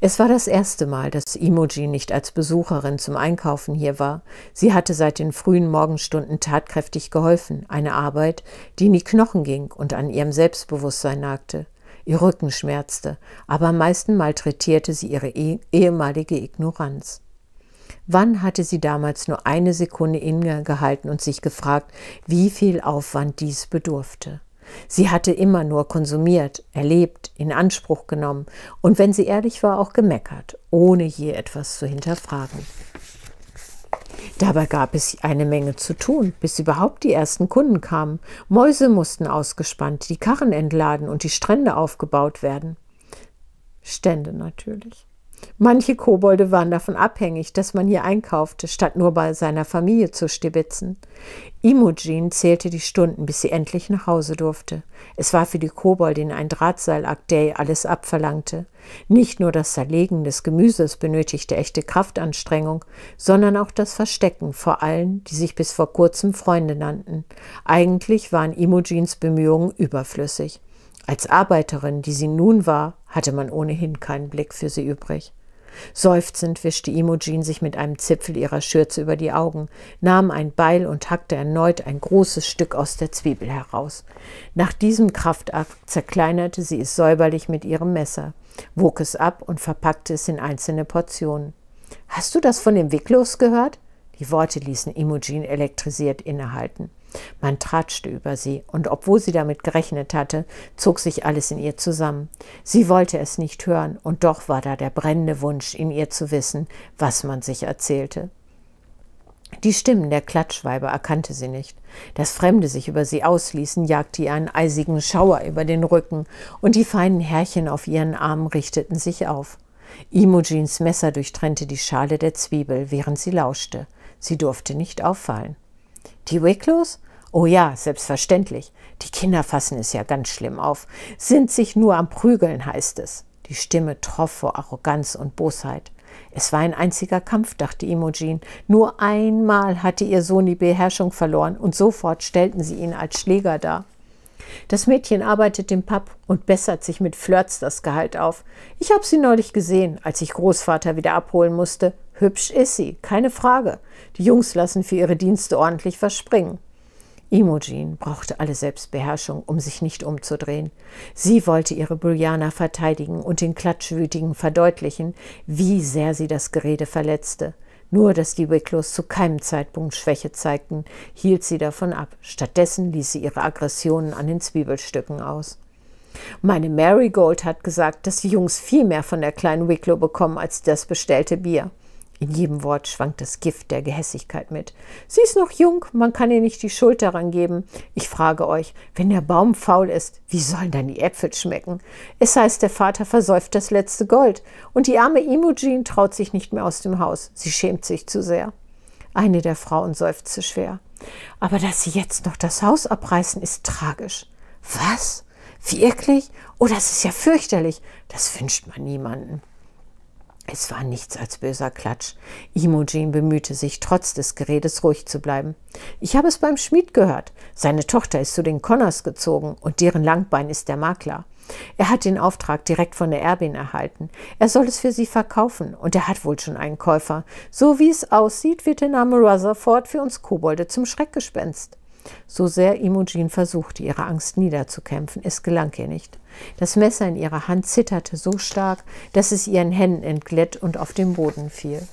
Es war das erste Mal, dass Imogen nicht als Besucherin zum Einkaufen hier war. Sie hatte seit den frühen Morgenstunden tatkräftig geholfen, eine Arbeit, die in die Knochen ging und an ihrem Selbstbewusstsein nagte. Ihr Rücken schmerzte, aber am meisten malträtierte sie ihre eh-, ehemalige Ignoranz. Wann hatte sie damals nur eine Sekunde innegehalten und sich gefragt, wie viel Aufwand dies bedurfte? Sie hatte immer nur konsumiert, erlebt, in Anspruch genommen und wenn sie ehrlich war, auch gemeckert, ohne je etwas zu hinterfragen. Dabei gab es eine Menge zu tun, bis überhaupt die ersten Kunden kamen. Mäuse mussten ausgespannt, die Karren entladen und die Strände aufgebaut werden. Stände natürlich. Manche Kobolde waren davon abhängig, dass man hier einkaufte, statt nur bei seiner Familie zu stibitzen. Imogen zählte die Stunden, bis sie endlich nach Hause durfte. Es war für die Koboldin ein Drahtseilakt, der ihr alles abverlangte. Nicht nur das Zerlegen des Gemüses benötigte echte Kraftanstrengung, sondern auch das Verstecken vor allen, die sich bis vor kurzem Freunde nannten. Eigentlich waren Imogens Bemühungen überflüssig. Als Arbeiterin, die sie nun war, hatte man ohnehin keinen Blick für sie übrig. Seufzend wischte Imogen sich mit einem Zipfel ihrer Schürze über die Augen, nahm ein Beil und hackte erneut ein großes Stück aus der Zwiebel heraus. Nach diesem Kraftakt zerkleinerte sie es säuberlich mit ihrem Messer, wog es ab und verpackte es in einzelne Portionen. Hast du das von dem Wicklos gehört? Die Worte ließen Imogen elektrisiert innehalten. Man tratschte über sie, und obwohl sie damit gerechnet hatte, zog sich alles in ihr zusammen. Sie wollte es nicht hören, und doch war da der brennende Wunsch, in ihr zu wissen, was man sich erzählte. Die Stimmen der Klatschweiber erkannte sie nicht. Dass Fremde sich über sie ausließen, jagte ihr einen eisigen Schauer über den Rücken, und die feinen Härchen auf ihren Armen richteten sich auf. Imogins Messer durchtrennte die Schale der Zwiebel, während sie lauschte. Sie durfte nicht auffallen. Die Wicklows? Oh ja, selbstverständlich. Die Kinder fassen es ja ganz schlimm auf. Sind sich nur am Prügeln, heißt es. Die Stimme troff vor Arroganz und Bosheit. Es war ein einziger Kampf, dachte Imogen. Nur einmal hatte ihr Sohn die Beherrschung verloren und sofort stellten sie ihn als Schläger dar. Das Mädchen arbeitet im Pub und bessert sich mit Flirts das Gehalt auf. Ich habe sie neulich gesehen, als ich Großvater wieder abholen musste. Hübsch ist sie, keine Frage. Die Jungs lassen für ihre Dienste ordentlich verspringen. Imogen brauchte alle Selbstbeherrschung, um sich nicht umzudrehen. Sie wollte ihre Bulliana verteidigen und den Klatschwütigen verdeutlichen, wie sehr sie das Gerede verletzte. Nur, dass die Wicklows zu keinem Zeitpunkt Schwäche zeigten, hielt sie davon ab. Stattdessen ließ sie ihre Aggressionen an den Zwiebelstücken aus. Meine Marigold hat gesagt, dass die Jungs viel mehr von der kleinen Wicklow bekommen als das bestellte Bier. In jedem Wort schwankt das Gift der Gehässigkeit mit. Sie ist noch jung, man kann ihr nicht die Schuld daran geben. Ich frage euch, wenn der Baum faul ist, wie sollen dann die Äpfel schmecken? Es heißt, der Vater versäuft das letzte Gold. Und die arme Imogen traut sich nicht mehr aus dem Haus. Sie schämt sich zu sehr. Eine der Frauen seufzte schwer. Aber dass sie jetzt noch das Haus abreißen, ist tragisch. Was? Wirklich? Oh, das ist ja fürchterlich. Das wünscht man niemanden. Es war nichts als böser Klatsch. Imogen bemühte sich, trotz des Geredes ruhig zu bleiben. Ich habe es beim Schmied gehört. Seine Tochter ist zu den Connors gezogen und deren Langbein ist der Makler. Er hat den Auftrag direkt von der Erbin erhalten. Er soll es für sie verkaufen und er hat wohl schon einen Käufer. So wie es aussieht, wird der Name Rutherford für uns Kobolde zum Schreckgespenst. So sehr Imogen versuchte, ihre Angst niederzukämpfen, es gelang ihr nicht. Das Messer in ihrer Hand zitterte so stark, dass es ihren Händen entglitt und auf den Boden fiel.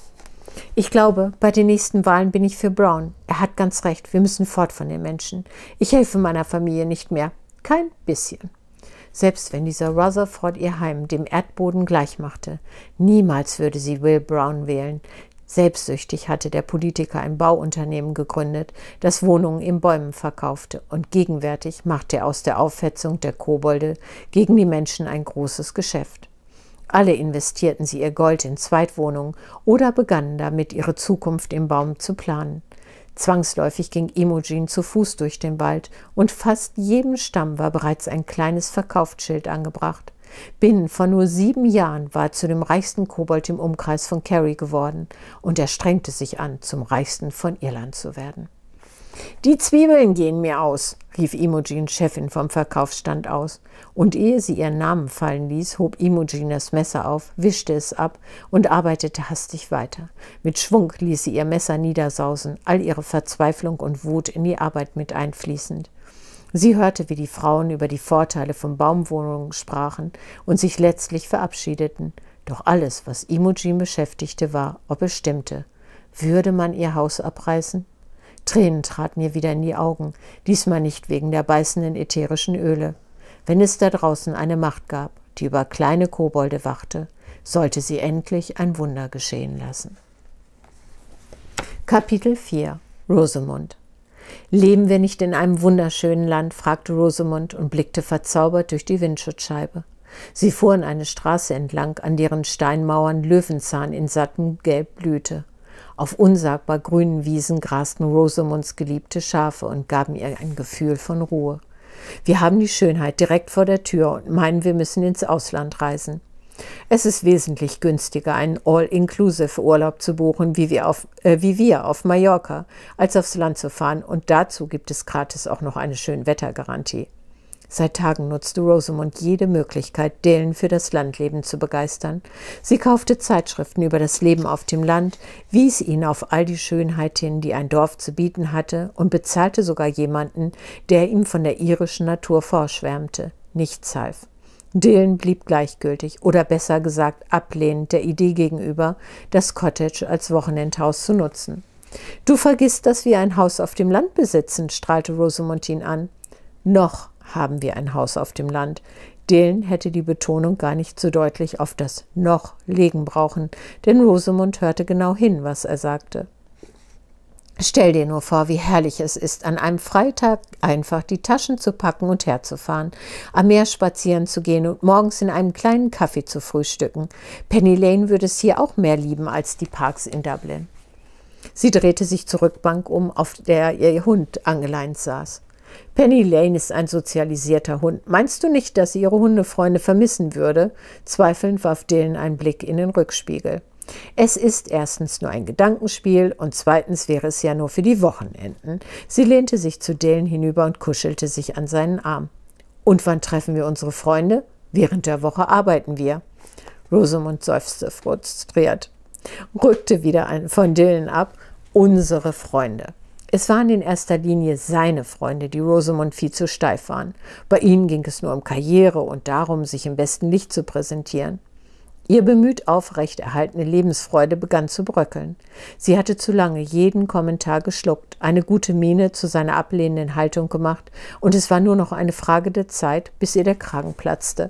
Ich glaube, bei den nächsten Wahlen bin ich für Brown. Er hat ganz recht, wir müssen fort von den Menschen. Ich helfe meiner Familie nicht mehr. Kein bisschen. Selbst wenn dieser Rutherford ihr Heim dem Erdboden gleichmachte, niemals würde sie Will Brown wählen. Selbstsüchtig hatte der Politiker ein Bauunternehmen gegründet, das Wohnungen in Bäumen verkaufte, und gegenwärtig machte er aus der Aufhetzung der Kobolde gegen die Menschen ein großes Geschäft. Alle investierten sie ihr Gold in Zweitwohnungen oder begannen damit, ihre Zukunft im Baum zu planen. Zwangsläufig ging Imogen zu Fuß durch den Wald und fast jedem Stamm war bereits ein kleines Verkaufsschild angebracht. Binnen von nur sieben Jahren war er zu dem reichsten Kobold im Umkreis von Kerry geworden und er strengte sich an, zum reichsten von Irland zu werden. Die Zwiebeln gehen mir aus, rief Imogen Chefin vom Verkaufsstand aus. Und ehe sie ihren Namen fallen ließ, hob Imogen das Messer auf, wischte es ab und arbeitete hastig weiter. Mit Schwung ließ sie ihr Messer niedersausen, all ihre Verzweiflung und Wut in die Arbeit mit einfließend. Sie hörte, wie die Frauen über die Vorteile von Baumwohnungen sprachen und sich letztlich verabschiedeten. Doch alles, was Imogen beschäftigte, war, ob es stimmte. Würde man ihr Haus abreißen? Tränen traten ihr wieder in die Augen, diesmal nicht wegen der beißenden ätherischen Öle. Wenn es da draußen eine Macht gab, die über kleine Kobolde wachte, sollte sie endlich ein Wunder geschehen lassen. Kapitel 4 Rosamund Leben wir nicht in einem wunderschönen Land? fragte Rosamund und blickte verzaubert durch die Windschutzscheibe. Sie fuhren eine Straße entlang, an deren Steinmauern Löwenzahn in sattem Gelb blühte. Auf unsagbar grünen Wiesen grasten Rosamunds geliebte Schafe und gaben ihr ein Gefühl von Ruhe. Wir haben die Schönheit direkt vor der Tür und meinen, wir müssen ins Ausland reisen. Es ist wesentlich günstiger, einen All-Inclusive-Urlaub zu buchen, wie wir, auf, äh, wie wir auf Mallorca, als aufs Land zu fahren und dazu gibt es gratis auch noch eine Schönwettergarantie. Seit Tagen nutzte Rosamund jede Möglichkeit, Dillen für das Landleben zu begeistern. Sie kaufte Zeitschriften über das Leben auf dem Land, wies ihn auf all die Schönheit hin, die ein Dorf zu bieten hatte, und bezahlte sogar jemanden, der ihm von der irischen Natur vorschwärmte. Nichts half. Dylan blieb gleichgültig oder besser gesagt ablehnend der Idee gegenüber, das Cottage als Wochenendhaus zu nutzen. Du vergisst, dass wir ein Haus auf dem Land besitzen, strahlte Rosamund ihn an. Noch haben wir ein Haus auf dem Land. Dylan hätte die Betonung gar nicht so deutlich auf das noch legen brauchen, denn Rosamund hörte genau hin, was er sagte. Stell dir nur vor, wie herrlich es ist, an einem Freitag einfach die Taschen zu packen und herzufahren, am Meer spazieren zu gehen und morgens in einem kleinen Kaffee zu frühstücken. Penny Lane würde es hier auch mehr lieben als die Parks in Dublin. Sie drehte sich zur Rückbank um, auf der ihr Hund angeleint saß. Penny Lane ist ein sozialisierter Hund. Meinst du nicht, dass sie ihre Hundefreunde vermissen würde? Zweifelnd warf Dylan einen Blick in den Rückspiegel. Es ist erstens nur ein Gedankenspiel und zweitens wäre es ja nur für die Wochenenden. Sie lehnte sich zu Dylan hinüber und kuschelte sich an seinen Arm. Und wann treffen wir unsere Freunde? Während der Woche arbeiten wir. Rosamund seufzte frustriert, rückte wieder von Dylan ab. Unsere Freunde. Es waren in erster Linie seine Freunde, die Rosamund viel zu steif waren. Bei ihnen ging es nur um Karriere und darum, sich im besten Licht zu präsentieren. Ihr bemüht aufrechterhaltene Lebensfreude begann zu bröckeln. Sie hatte zu lange jeden Kommentar geschluckt, eine gute Miene zu seiner ablehnenden Haltung gemacht, und es war nur noch eine Frage der Zeit, bis ihr der Kragen platzte.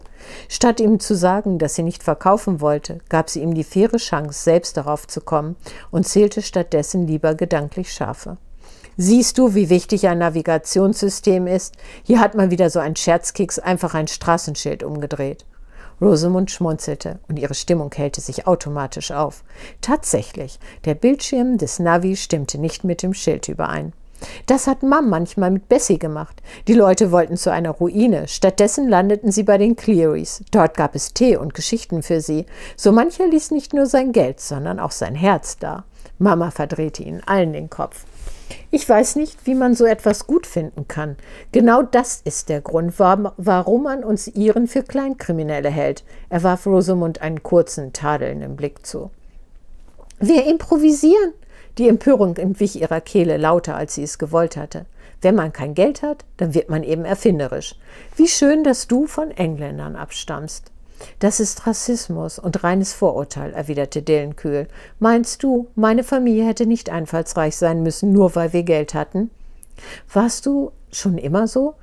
Statt ihm zu sagen, dass sie nicht verkaufen wollte, gab sie ihm die faire Chance, selbst darauf zu kommen und zählte stattdessen lieber gedanklich Schafe. Siehst du, wie wichtig ein Navigationssystem ist? Hier hat man wieder so ein Scherzkicks einfach ein Straßenschild umgedreht. Rosamund schmunzelte und ihre Stimmung hellte sich automatisch auf. Tatsächlich, der Bildschirm des Navi stimmte nicht mit dem Schild überein. Das hat Mom manchmal mit Bessie gemacht. Die Leute wollten zu einer Ruine. Stattdessen landeten sie bei den Clearys. Dort gab es Tee und Geschichten für sie. So mancher ließ nicht nur sein Geld, sondern auch sein Herz da. Mama verdrehte ihnen allen den Kopf. Ich weiß nicht, wie man so etwas gut finden kann. Genau das ist der Grund, warum man uns ihren für Kleinkriminelle hält. Er warf Rosamund einen kurzen, tadelnden Blick zu. Wir improvisieren. Die Empörung entwich ihrer Kehle lauter, als sie es gewollt hatte. Wenn man kein Geld hat, dann wird man eben erfinderisch. Wie schön, dass du von Engländern abstammst. Das ist Rassismus und reines Vorurteil, erwiderte kühl. Meinst du, meine Familie hätte nicht einfallsreich sein müssen, nur weil wir Geld hatten? Warst du schon immer so?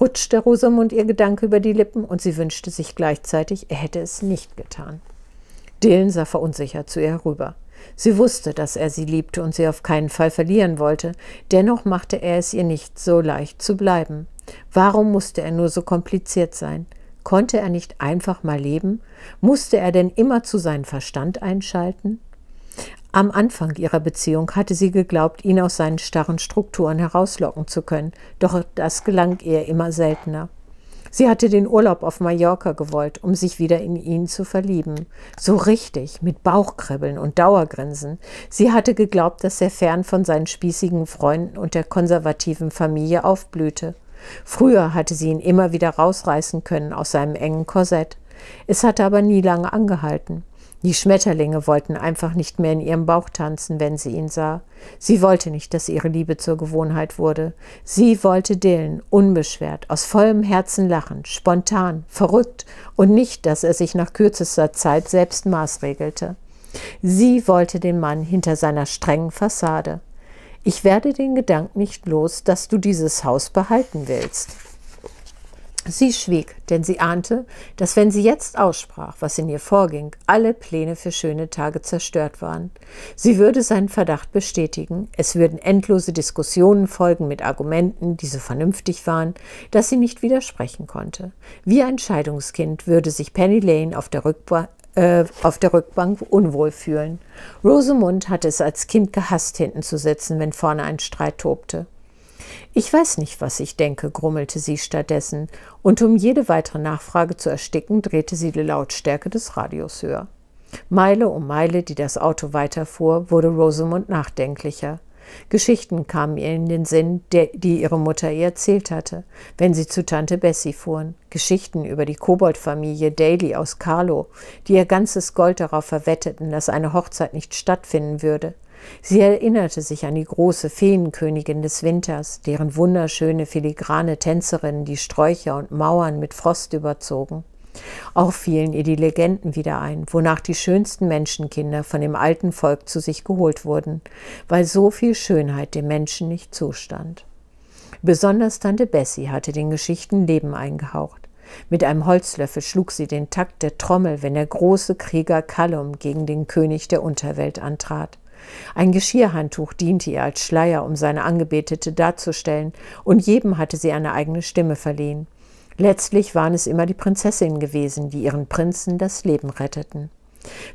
rutschte Rosamund ihr Gedanke über die Lippen und sie wünschte sich gleichzeitig, er hätte es nicht getan. Dillen sah verunsichert zu ihr herüber. Sie wusste, dass er sie liebte und sie auf keinen Fall verlieren wollte, dennoch machte er es ihr nicht so leicht zu bleiben. Warum musste er nur so kompliziert sein? Konnte er nicht einfach mal leben? Musste er denn immer zu seinem Verstand einschalten? Am Anfang ihrer Beziehung hatte sie geglaubt, ihn aus seinen starren Strukturen herauslocken zu können, doch das gelang ihr immer seltener. Sie hatte den Urlaub auf Mallorca gewollt, um sich wieder in ihn zu verlieben. So richtig, mit Bauchkribbeln und Dauergrinsen. Sie hatte geglaubt, dass er fern von seinen spießigen Freunden und der konservativen Familie aufblühte. Früher hatte sie ihn immer wieder rausreißen können aus seinem engen Korsett. Es hatte aber nie lange angehalten. Die Schmetterlinge wollten einfach nicht mehr in ihrem Bauch tanzen, wenn sie ihn sah. Sie wollte nicht, dass ihre Liebe zur Gewohnheit wurde. Sie wollte Dylan unbeschwert, aus vollem Herzen lachen, spontan, verrückt und nicht, dass er sich nach kürzester Zeit selbst maßregelte. Sie wollte den Mann hinter seiner strengen Fassade. Ich werde den Gedanken nicht los, dass du dieses Haus behalten willst. Sie schwieg, denn sie ahnte, dass wenn sie jetzt aussprach, was in ihr vorging, alle Pläne für schöne Tage zerstört waren. Sie würde seinen Verdacht bestätigen, es würden endlose Diskussionen folgen mit Argumenten, die so vernünftig waren, dass sie nicht widersprechen konnte. Wie ein Scheidungskind würde sich Penny Lane auf der Rückba äh, auf der Rückbank unwohl fühlen. Rosamund hatte es als Kind gehasst, hinten zu sitzen, wenn vorne ein Streit tobte. Ich weiß nicht, was ich denke, grummelte sie stattdessen, und um jede weitere Nachfrage zu ersticken, drehte sie die Lautstärke des Radios höher. Meile um Meile, die das Auto weiterfuhr, wurde Rosamund nachdenklicher. Geschichten kamen ihr in den Sinn, die ihre Mutter ihr erzählt hatte, wenn sie zu Tante Bessie fuhren. Geschichten über die Koboldfamilie Daly aus Carlo, die ihr ganzes Gold darauf verwetteten, dass eine Hochzeit nicht stattfinden würde. Sie erinnerte sich an die große Feenkönigin des Winters, deren wunderschöne filigrane Tänzerinnen die Sträucher und Mauern mit Frost überzogen. Auch fielen ihr die Legenden wieder ein, wonach die schönsten Menschenkinder von dem alten Volk zu sich geholt wurden, weil so viel Schönheit dem Menschen nicht zustand. Besonders Tante Bessie hatte den Geschichten Leben eingehaucht. Mit einem Holzlöffel schlug sie den Takt der Trommel, wenn der große Krieger Callum gegen den König der Unterwelt antrat. Ein Geschirrhandtuch diente ihr als Schleier, um seine Angebetete darzustellen, und jedem hatte sie eine eigene Stimme verliehen. Letztlich waren es immer die Prinzessinnen gewesen, die ihren Prinzen das Leben retteten.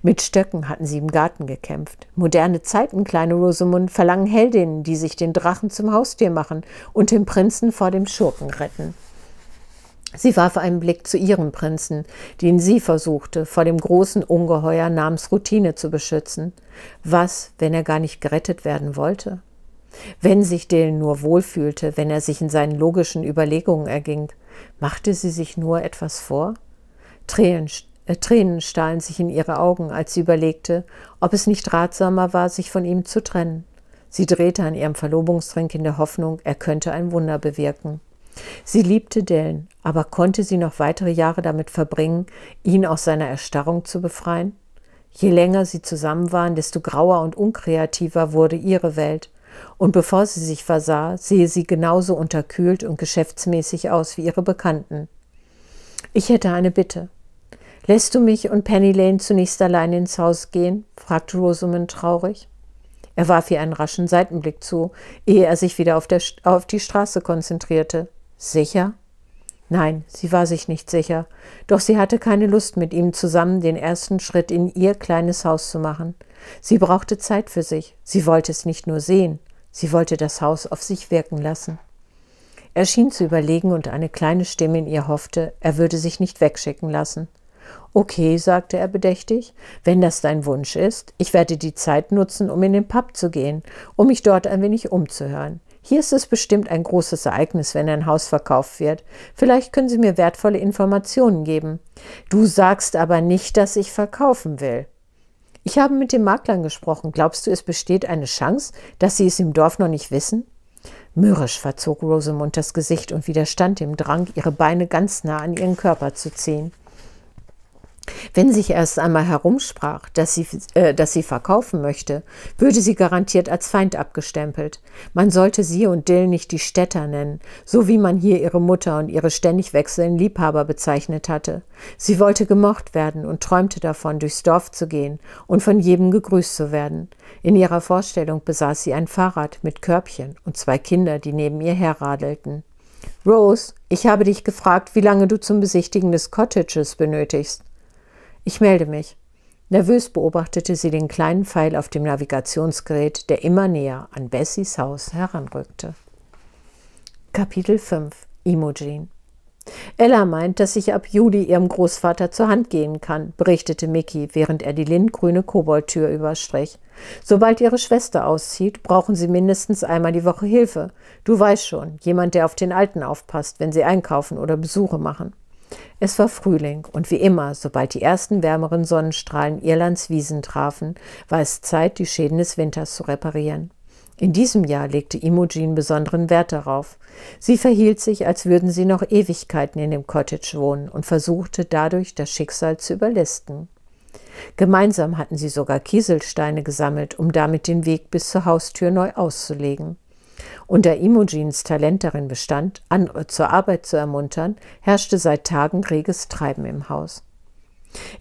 Mit Stöcken hatten sie im Garten gekämpft. Moderne Zeiten, kleine Rosamund, verlangen Heldinnen, die sich den Drachen zum Haustier machen und den Prinzen vor dem Schurken retten. Sie warf einen Blick zu ihrem Prinzen, den sie versuchte, vor dem großen Ungeheuer namens Routine zu beschützen. Was, wenn er gar nicht gerettet werden wollte? Wenn sich Dylan nur wohlfühlte, wenn er sich in seinen logischen Überlegungen erging, Machte sie sich nur etwas vor? Tränen, äh, Tränen stahlen sich in ihre Augen, als sie überlegte, ob es nicht ratsamer war, sich von ihm zu trennen. Sie drehte an ihrem Verlobungsring in der Hoffnung, er könnte ein Wunder bewirken. Sie liebte Dellen, aber konnte sie noch weitere Jahre damit verbringen, ihn aus seiner Erstarrung zu befreien? Je länger sie zusammen waren, desto grauer und unkreativer wurde ihre Welt. Und bevor sie sich versah, sehe sie genauso unterkühlt und geschäftsmäßig aus wie ihre Bekannten. Ich hätte eine Bitte. Lässt du mich und Penny Lane zunächst allein ins Haus gehen? fragte Rosamund traurig. Er warf ihr einen raschen Seitenblick zu, ehe er sich wieder auf, der, auf die Straße konzentrierte. Sicher? Nein, sie war sich nicht sicher, doch sie hatte keine Lust, mit ihm zusammen den ersten Schritt in ihr kleines Haus zu machen. Sie brauchte Zeit für sich, sie wollte es nicht nur sehen, sie wollte das Haus auf sich wirken lassen. Er schien zu überlegen, und eine kleine Stimme in ihr hoffte, er würde sich nicht wegschicken lassen. Okay, sagte er bedächtig, wenn das dein Wunsch ist, ich werde die Zeit nutzen, um in den Pub zu gehen, um mich dort ein wenig umzuhören. Hier ist es bestimmt ein großes Ereignis, wenn ein Haus verkauft wird. Vielleicht können Sie mir wertvolle Informationen geben. Du sagst aber nicht, dass ich verkaufen will. Ich habe mit den Maklern gesprochen. Glaubst du, es besteht eine Chance, dass sie es im Dorf noch nicht wissen? Mürrisch verzog Rosamund das Gesicht und widerstand dem Drang, ihre Beine ganz nah an ihren Körper zu ziehen. Wenn sich erst einmal herumsprach, dass sie, äh, dass sie verkaufen möchte, würde sie garantiert als Feind abgestempelt. Man sollte sie und Dill nicht die Städter nennen, so wie man hier ihre Mutter und ihre ständig wechselnden Liebhaber bezeichnet hatte. Sie wollte gemocht werden und träumte davon, durchs Dorf zu gehen und von jedem gegrüßt zu werden. In ihrer Vorstellung besaß sie ein Fahrrad mit Körbchen und zwei Kinder, die neben ihr herradelten. Rose, ich habe dich gefragt, wie lange du zum Besichtigen des Cottages benötigst. Ich melde mich. Nervös beobachtete sie den kleinen Pfeil auf dem Navigationsgerät, der immer näher an Bessies Haus heranrückte. Kapitel 5 Imogen Ella meint, dass ich ab Juli ihrem Großvater zur Hand gehen kann, berichtete Mickey, während er die lindgrüne Koboldtür überstrich. Sobald ihre Schwester auszieht, brauchen sie mindestens einmal die Woche Hilfe. Du weißt schon, jemand, der auf den Alten aufpasst, wenn sie einkaufen oder Besuche machen. Es war Frühling und wie immer, sobald die ersten wärmeren Sonnenstrahlen Irlands Wiesen trafen, war es Zeit, die Schäden des Winters zu reparieren. In diesem Jahr legte Imogen besonderen Wert darauf. Sie verhielt sich, als würden sie noch Ewigkeiten in dem Cottage wohnen und versuchte dadurch, das Schicksal zu überlisten. Gemeinsam hatten sie sogar Kieselsteine gesammelt, um damit den Weg bis zur Haustür neu auszulegen. Und da Imogins Talent darin bestand, andere zur Arbeit zu ermuntern, herrschte seit Tagen reges Treiben im Haus.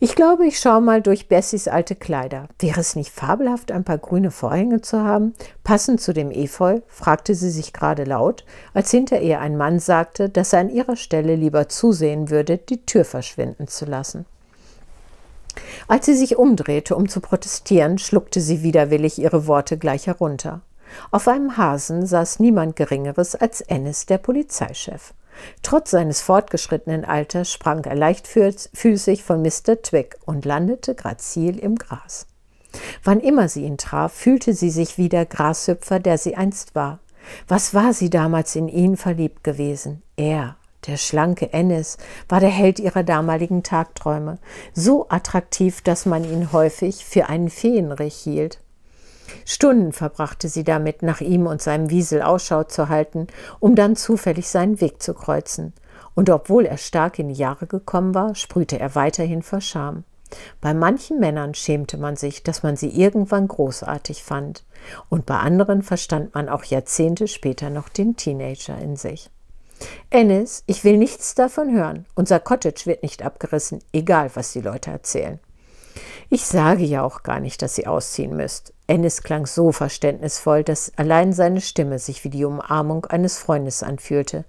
Ich glaube, ich schaue mal durch Bessies alte Kleider. Wäre es nicht fabelhaft, ein paar grüne Vorhänge zu haben? Passend zu dem Efeu, fragte sie sich gerade laut, als hinter ihr ein Mann sagte, dass er an ihrer Stelle lieber zusehen würde, die Tür verschwinden zu lassen. Als sie sich umdrehte, um zu protestieren, schluckte sie widerwillig ihre Worte gleich herunter. Auf einem Hasen saß niemand Geringeres als Ennis, der Polizeichef. Trotz seines fortgeschrittenen Alters sprang er leichtfüßig von Mr. Twig und landete grazil im Gras. Wann immer sie ihn traf, fühlte sie sich wie der Grashüpfer, der sie einst war. Was war sie damals in ihn verliebt gewesen? Er, der schlanke Ennis, war der Held ihrer damaligen Tagträume, so attraktiv, dass man ihn häufig für einen Feenrich hielt. Stunden verbrachte sie damit, nach ihm und seinem Wiesel Ausschau zu halten, um dann zufällig seinen Weg zu kreuzen. Und obwohl er stark in die Jahre gekommen war, sprühte er weiterhin vor Scham. Bei manchen Männern schämte man sich, dass man sie irgendwann großartig fand, und bei anderen verstand man auch Jahrzehnte später noch den Teenager in sich. Ennis, ich will nichts davon hören. Unser Cottage wird nicht abgerissen, egal was die Leute erzählen. Ich sage ja auch gar nicht, dass sie ausziehen müsst. Ennis klang so verständnisvoll, dass allein seine Stimme sich wie die Umarmung eines Freundes anfühlte.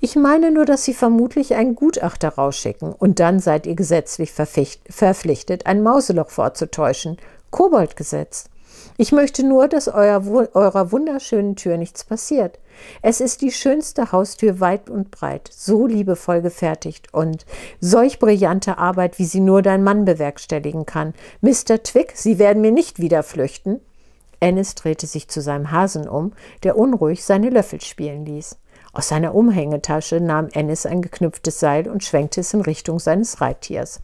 Ich meine nur, dass Sie vermutlich einen Gutachter rausschicken und dann seid ihr gesetzlich verpflichtet, ein Mauseloch vorzutäuschen. Koboldgesetz. Ich möchte nur, dass euer, eurer wunderschönen Tür nichts passiert. Es ist die schönste Haustür weit und breit, so liebevoll gefertigt und solch brillante Arbeit, wie sie nur dein Mann bewerkstelligen kann. Mr. Twick, Sie werden mir nicht wieder flüchten. Ennis drehte sich zu seinem Hasen um, der unruhig seine Löffel spielen ließ. Aus seiner Umhängetasche nahm Ennis ein geknüpftes Seil und schwenkte es in Richtung seines Reittiers.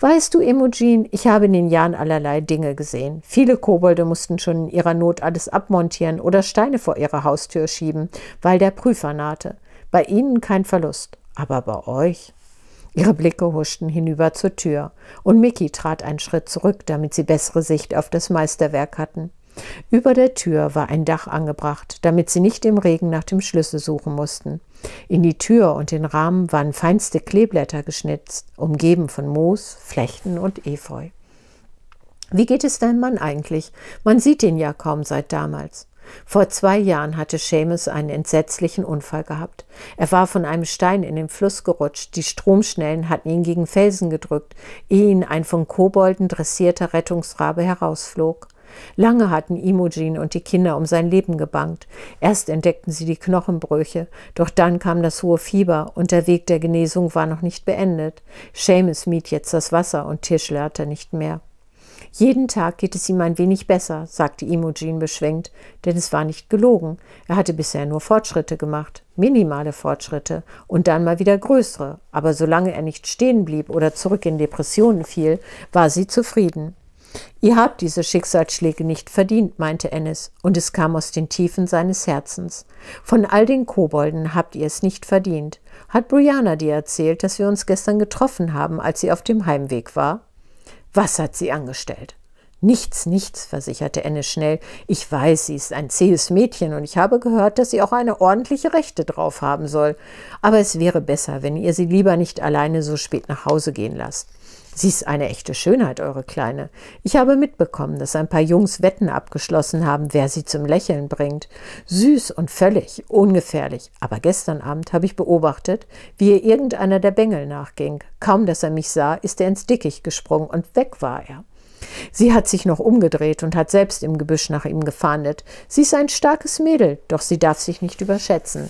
Weißt du, Imogen, ich habe in den Jahren allerlei Dinge gesehen. Viele Kobolde mussten schon in ihrer Not alles abmontieren oder Steine vor ihre Haustür schieben, weil der Prüfer nahte. Bei ihnen kein Verlust, aber bei euch. Ihre Blicke huschten hinüber zur Tür, und Mickey trat einen Schritt zurück, damit sie bessere Sicht auf das Meisterwerk hatten. Über der Tür war ein Dach angebracht, damit sie nicht im Regen nach dem Schlüssel suchen mussten. In die Tür und den Rahmen waren feinste Kleeblätter geschnitzt, umgeben von Moos, Flechten und Efeu. Wie geht es deinem Mann eigentlich? Man sieht ihn ja kaum seit damals. Vor zwei Jahren hatte Seamus einen entsetzlichen Unfall gehabt. Er war von einem Stein in den Fluss gerutscht, die Stromschnellen hatten ihn gegen Felsen gedrückt, ehe ihn ein von Kobolden dressierter Rettungsrabe herausflog. Lange hatten Imogen und die Kinder um sein Leben gebangt. Erst entdeckten sie die Knochenbrüche, doch dann kam das hohe Fieber und der Weg der Genesung war noch nicht beendet. Seamus mied jetzt das Wasser und Tisch leerte nicht mehr. Jeden Tag geht es ihm ein wenig besser, sagte Imogen beschwenkt, denn es war nicht gelogen. Er hatte bisher nur Fortschritte gemacht, minimale Fortschritte und dann mal wieder größere. Aber solange er nicht stehen blieb oder zurück in Depressionen fiel, war sie zufrieden. Ihr habt diese Schicksalsschläge nicht verdient, meinte Ennis, und es kam aus den Tiefen seines Herzens. Von all den Kobolden habt ihr es nicht verdient. Hat Brianna dir erzählt, dass wir uns gestern getroffen haben, als sie auf dem Heimweg war? Was hat sie angestellt? Nichts, nichts, versicherte Ennis schnell. Ich weiß, sie ist ein zähes Mädchen und ich habe gehört, dass sie auch eine ordentliche Rechte drauf haben soll. Aber es wäre besser, wenn ihr sie lieber nicht alleine so spät nach Hause gehen lasst. Sie ist eine echte Schönheit, eure Kleine. Ich habe mitbekommen, dass ein paar Jungs Wetten abgeschlossen haben, wer sie zum Lächeln bringt. Süß und völlig ungefährlich. Aber gestern Abend habe ich beobachtet, wie ihr irgendeiner der Bengel nachging. Kaum, dass er mich sah, ist er ins Dickicht gesprungen und weg war er. Sie hat sich noch umgedreht und hat selbst im Gebüsch nach ihm gefahndet. Sie ist ein starkes Mädel, doch sie darf sich nicht überschätzen.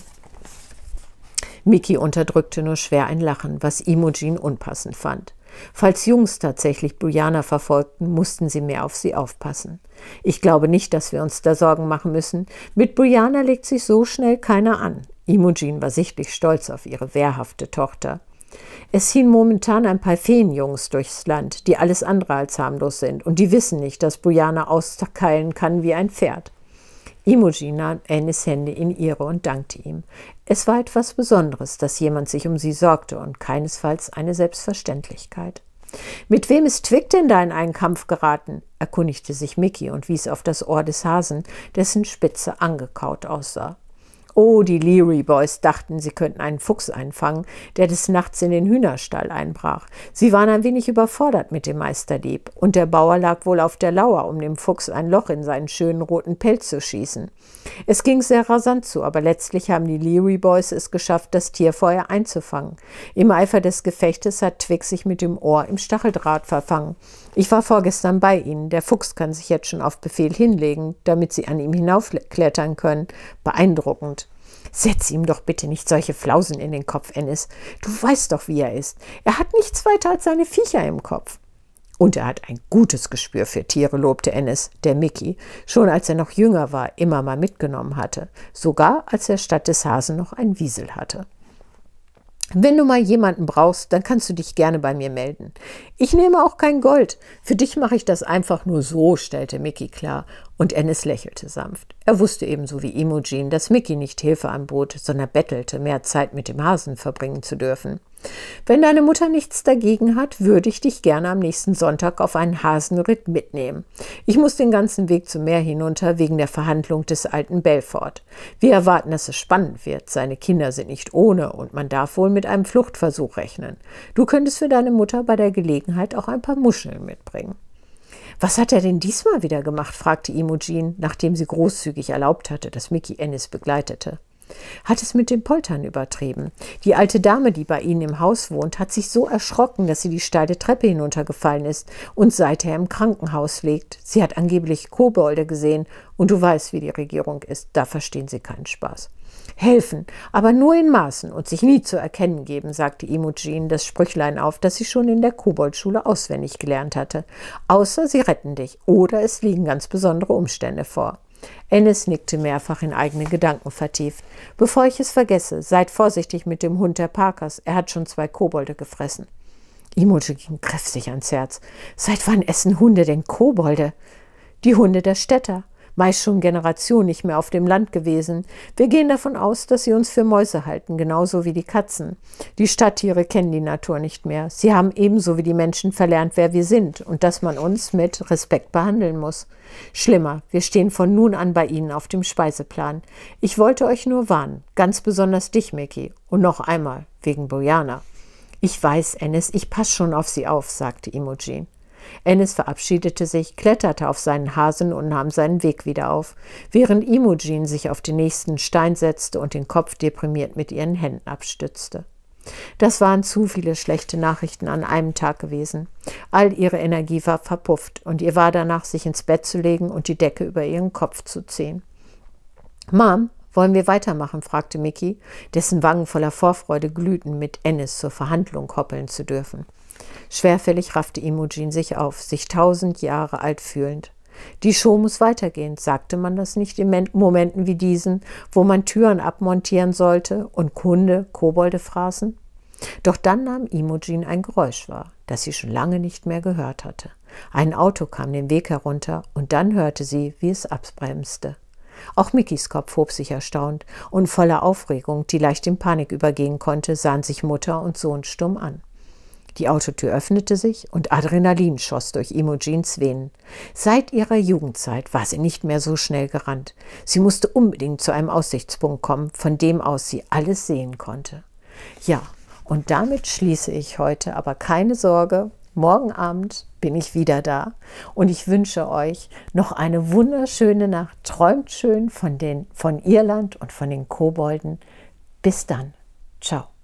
Miki unterdrückte nur schwer ein Lachen, was Imogen unpassend fand. Falls Jungs tatsächlich Bujana verfolgten, mussten sie mehr auf sie aufpassen. Ich glaube nicht, dass wir uns da Sorgen machen müssen. Mit Bujana legt sich so schnell keiner an. Imogen war sichtlich stolz auf ihre wehrhafte Tochter. Es ziehen momentan ein paar Feenjungs durchs Land, die alles andere als harmlos sind, und die wissen nicht, dass Bujana auskeilen kann wie ein Pferd. Imogen nahm Annes Hände in ihre und dankte ihm. Es war etwas Besonderes, dass jemand sich um sie sorgte und keinesfalls eine Selbstverständlichkeit. Mit wem ist Twig denn da in einen Kampf geraten? erkundigte sich Mickey und wies auf das Ohr des Hasen, dessen Spitze angekaut aussah. Oh, die Leary Boys dachten, sie könnten einen Fuchs einfangen, der des Nachts in den Hühnerstall einbrach. Sie waren ein wenig überfordert mit dem Meisterdieb, und der Bauer lag wohl auf der Lauer, um dem Fuchs ein Loch in seinen schönen roten Pelz zu schießen. Es ging sehr rasant zu, aber letztlich haben die Leary Boys es geschafft, das Tierfeuer einzufangen. Im Eifer des Gefechtes hat Twig sich mit dem Ohr im Stacheldraht verfangen. Ich war vorgestern bei Ihnen. Der Fuchs kann sich jetzt schon auf Befehl hinlegen, damit Sie an ihm hinaufklettern können. Beeindruckend. Setz ihm doch bitte nicht solche Flausen in den Kopf, Ennis. Du weißt doch, wie er ist. Er hat nichts weiter als seine Viecher im Kopf. Und er hat ein gutes Gespür für Tiere, lobte Ennis, der Mickey, schon als er noch jünger war, immer mal mitgenommen hatte, sogar als er statt des Hasen noch ein Wiesel hatte. Wenn du mal jemanden brauchst, dann kannst du dich gerne bei mir melden. Ich nehme auch kein Gold. Für dich mache ich das einfach nur so, stellte Mickey klar. Und Ennis lächelte sanft. Er wusste ebenso wie Imogen, dass Mickey nicht Hilfe anbot, sondern bettelte, mehr Zeit mit dem Hasen verbringen zu dürfen. Wenn deine Mutter nichts dagegen hat, würde ich dich gerne am nächsten Sonntag auf einen Hasenritt mitnehmen. Ich muss den ganzen Weg zum Meer hinunter wegen der Verhandlung des alten Belfort. Wir erwarten, dass es spannend wird. Seine Kinder sind nicht ohne und man darf wohl mit einem Fluchtversuch rechnen. Du könntest für deine Mutter bei der Gelegenheit auch ein paar Muscheln mitbringen. Was hat er denn diesmal wieder gemacht? fragte Imogen, nachdem sie großzügig erlaubt hatte, dass Mickey Ennis begleitete hat es mit dem Poltern übertrieben. Die alte Dame, die bei ihnen im Haus wohnt, hat sich so erschrocken, dass sie die steile Treppe hinuntergefallen ist und seither im Krankenhaus liegt. Sie hat angeblich Kobolde gesehen und du weißt, wie die Regierung ist. Da verstehen sie keinen Spaß. Helfen, aber nur in Maßen und sich nie zu erkennen geben, sagte Imogen das Sprüchlein auf, das sie schon in der Koboldschule auswendig gelernt hatte. Außer sie retten dich oder es liegen ganz besondere Umstände vor. Ennis nickte mehrfach in eigene Gedanken vertieft. Bevor ich es vergesse, seid vorsichtig mit dem Hund der Parkers. Er hat schon zwei Kobolde gefressen. Imogen ging kräftig ans Herz. Seit wann essen Hunde denn Kobolde? Die Hunde der Städter meist schon Generationen nicht mehr auf dem Land gewesen. Wir gehen davon aus, dass sie uns für Mäuse halten, genauso wie die Katzen. Die Stadttiere kennen die Natur nicht mehr. Sie haben ebenso wie die Menschen verlernt, wer wir sind und dass man uns mit Respekt behandeln muss. Schlimmer, wir stehen von nun an bei Ihnen auf dem Speiseplan. Ich wollte euch nur warnen, ganz besonders dich, Mickey, und noch einmal wegen Bojana. Ich weiß, Ennis, ich passe schon auf sie auf, sagte Imogen. Ennis verabschiedete sich, kletterte auf seinen Hasen und nahm seinen Weg wieder auf, während Imogen sich auf den nächsten Stein setzte und den Kopf deprimiert mit ihren Händen abstützte. Das waren zu viele schlechte Nachrichten an einem Tag gewesen. All ihre Energie war verpufft und ihr war danach, sich ins Bett zu legen und die Decke über ihren Kopf zu ziehen. Mom, wollen wir weitermachen? fragte Mickey, dessen Wangen voller Vorfreude glühten, mit Ennis zur Verhandlung koppeln zu dürfen. Schwerfällig raffte Imogen sich auf, sich tausend Jahre alt fühlend. Die Show muss weitergehen, sagte man das nicht in Momenten wie diesen, wo man Türen abmontieren sollte und Kunde Kobolde fraßen? Doch dann nahm Imogen ein Geräusch wahr, das sie schon lange nicht mehr gehört hatte. Ein Auto kam den Weg herunter und dann hörte sie, wie es abbremste. Auch Mickys Kopf hob sich erstaunt und voller Aufregung, die leicht in Panik übergehen konnte, sahen sich Mutter und Sohn stumm an. Die Autotür öffnete sich und Adrenalin schoss durch Imogens Venen. Seit ihrer Jugendzeit war sie nicht mehr so schnell gerannt. Sie musste unbedingt zu einem Aussichtspunkt kommen, von dem aus sie alles sehen konnte. Ja, und damit schließe ich heute, aber keine Sorge, morgen Abend bin ich wieder da und ich wünsche euch noch eine wunderschöne Nacht. Träumt schön von, den, von Irland und von den Kobolden. Bis dann. Ciao.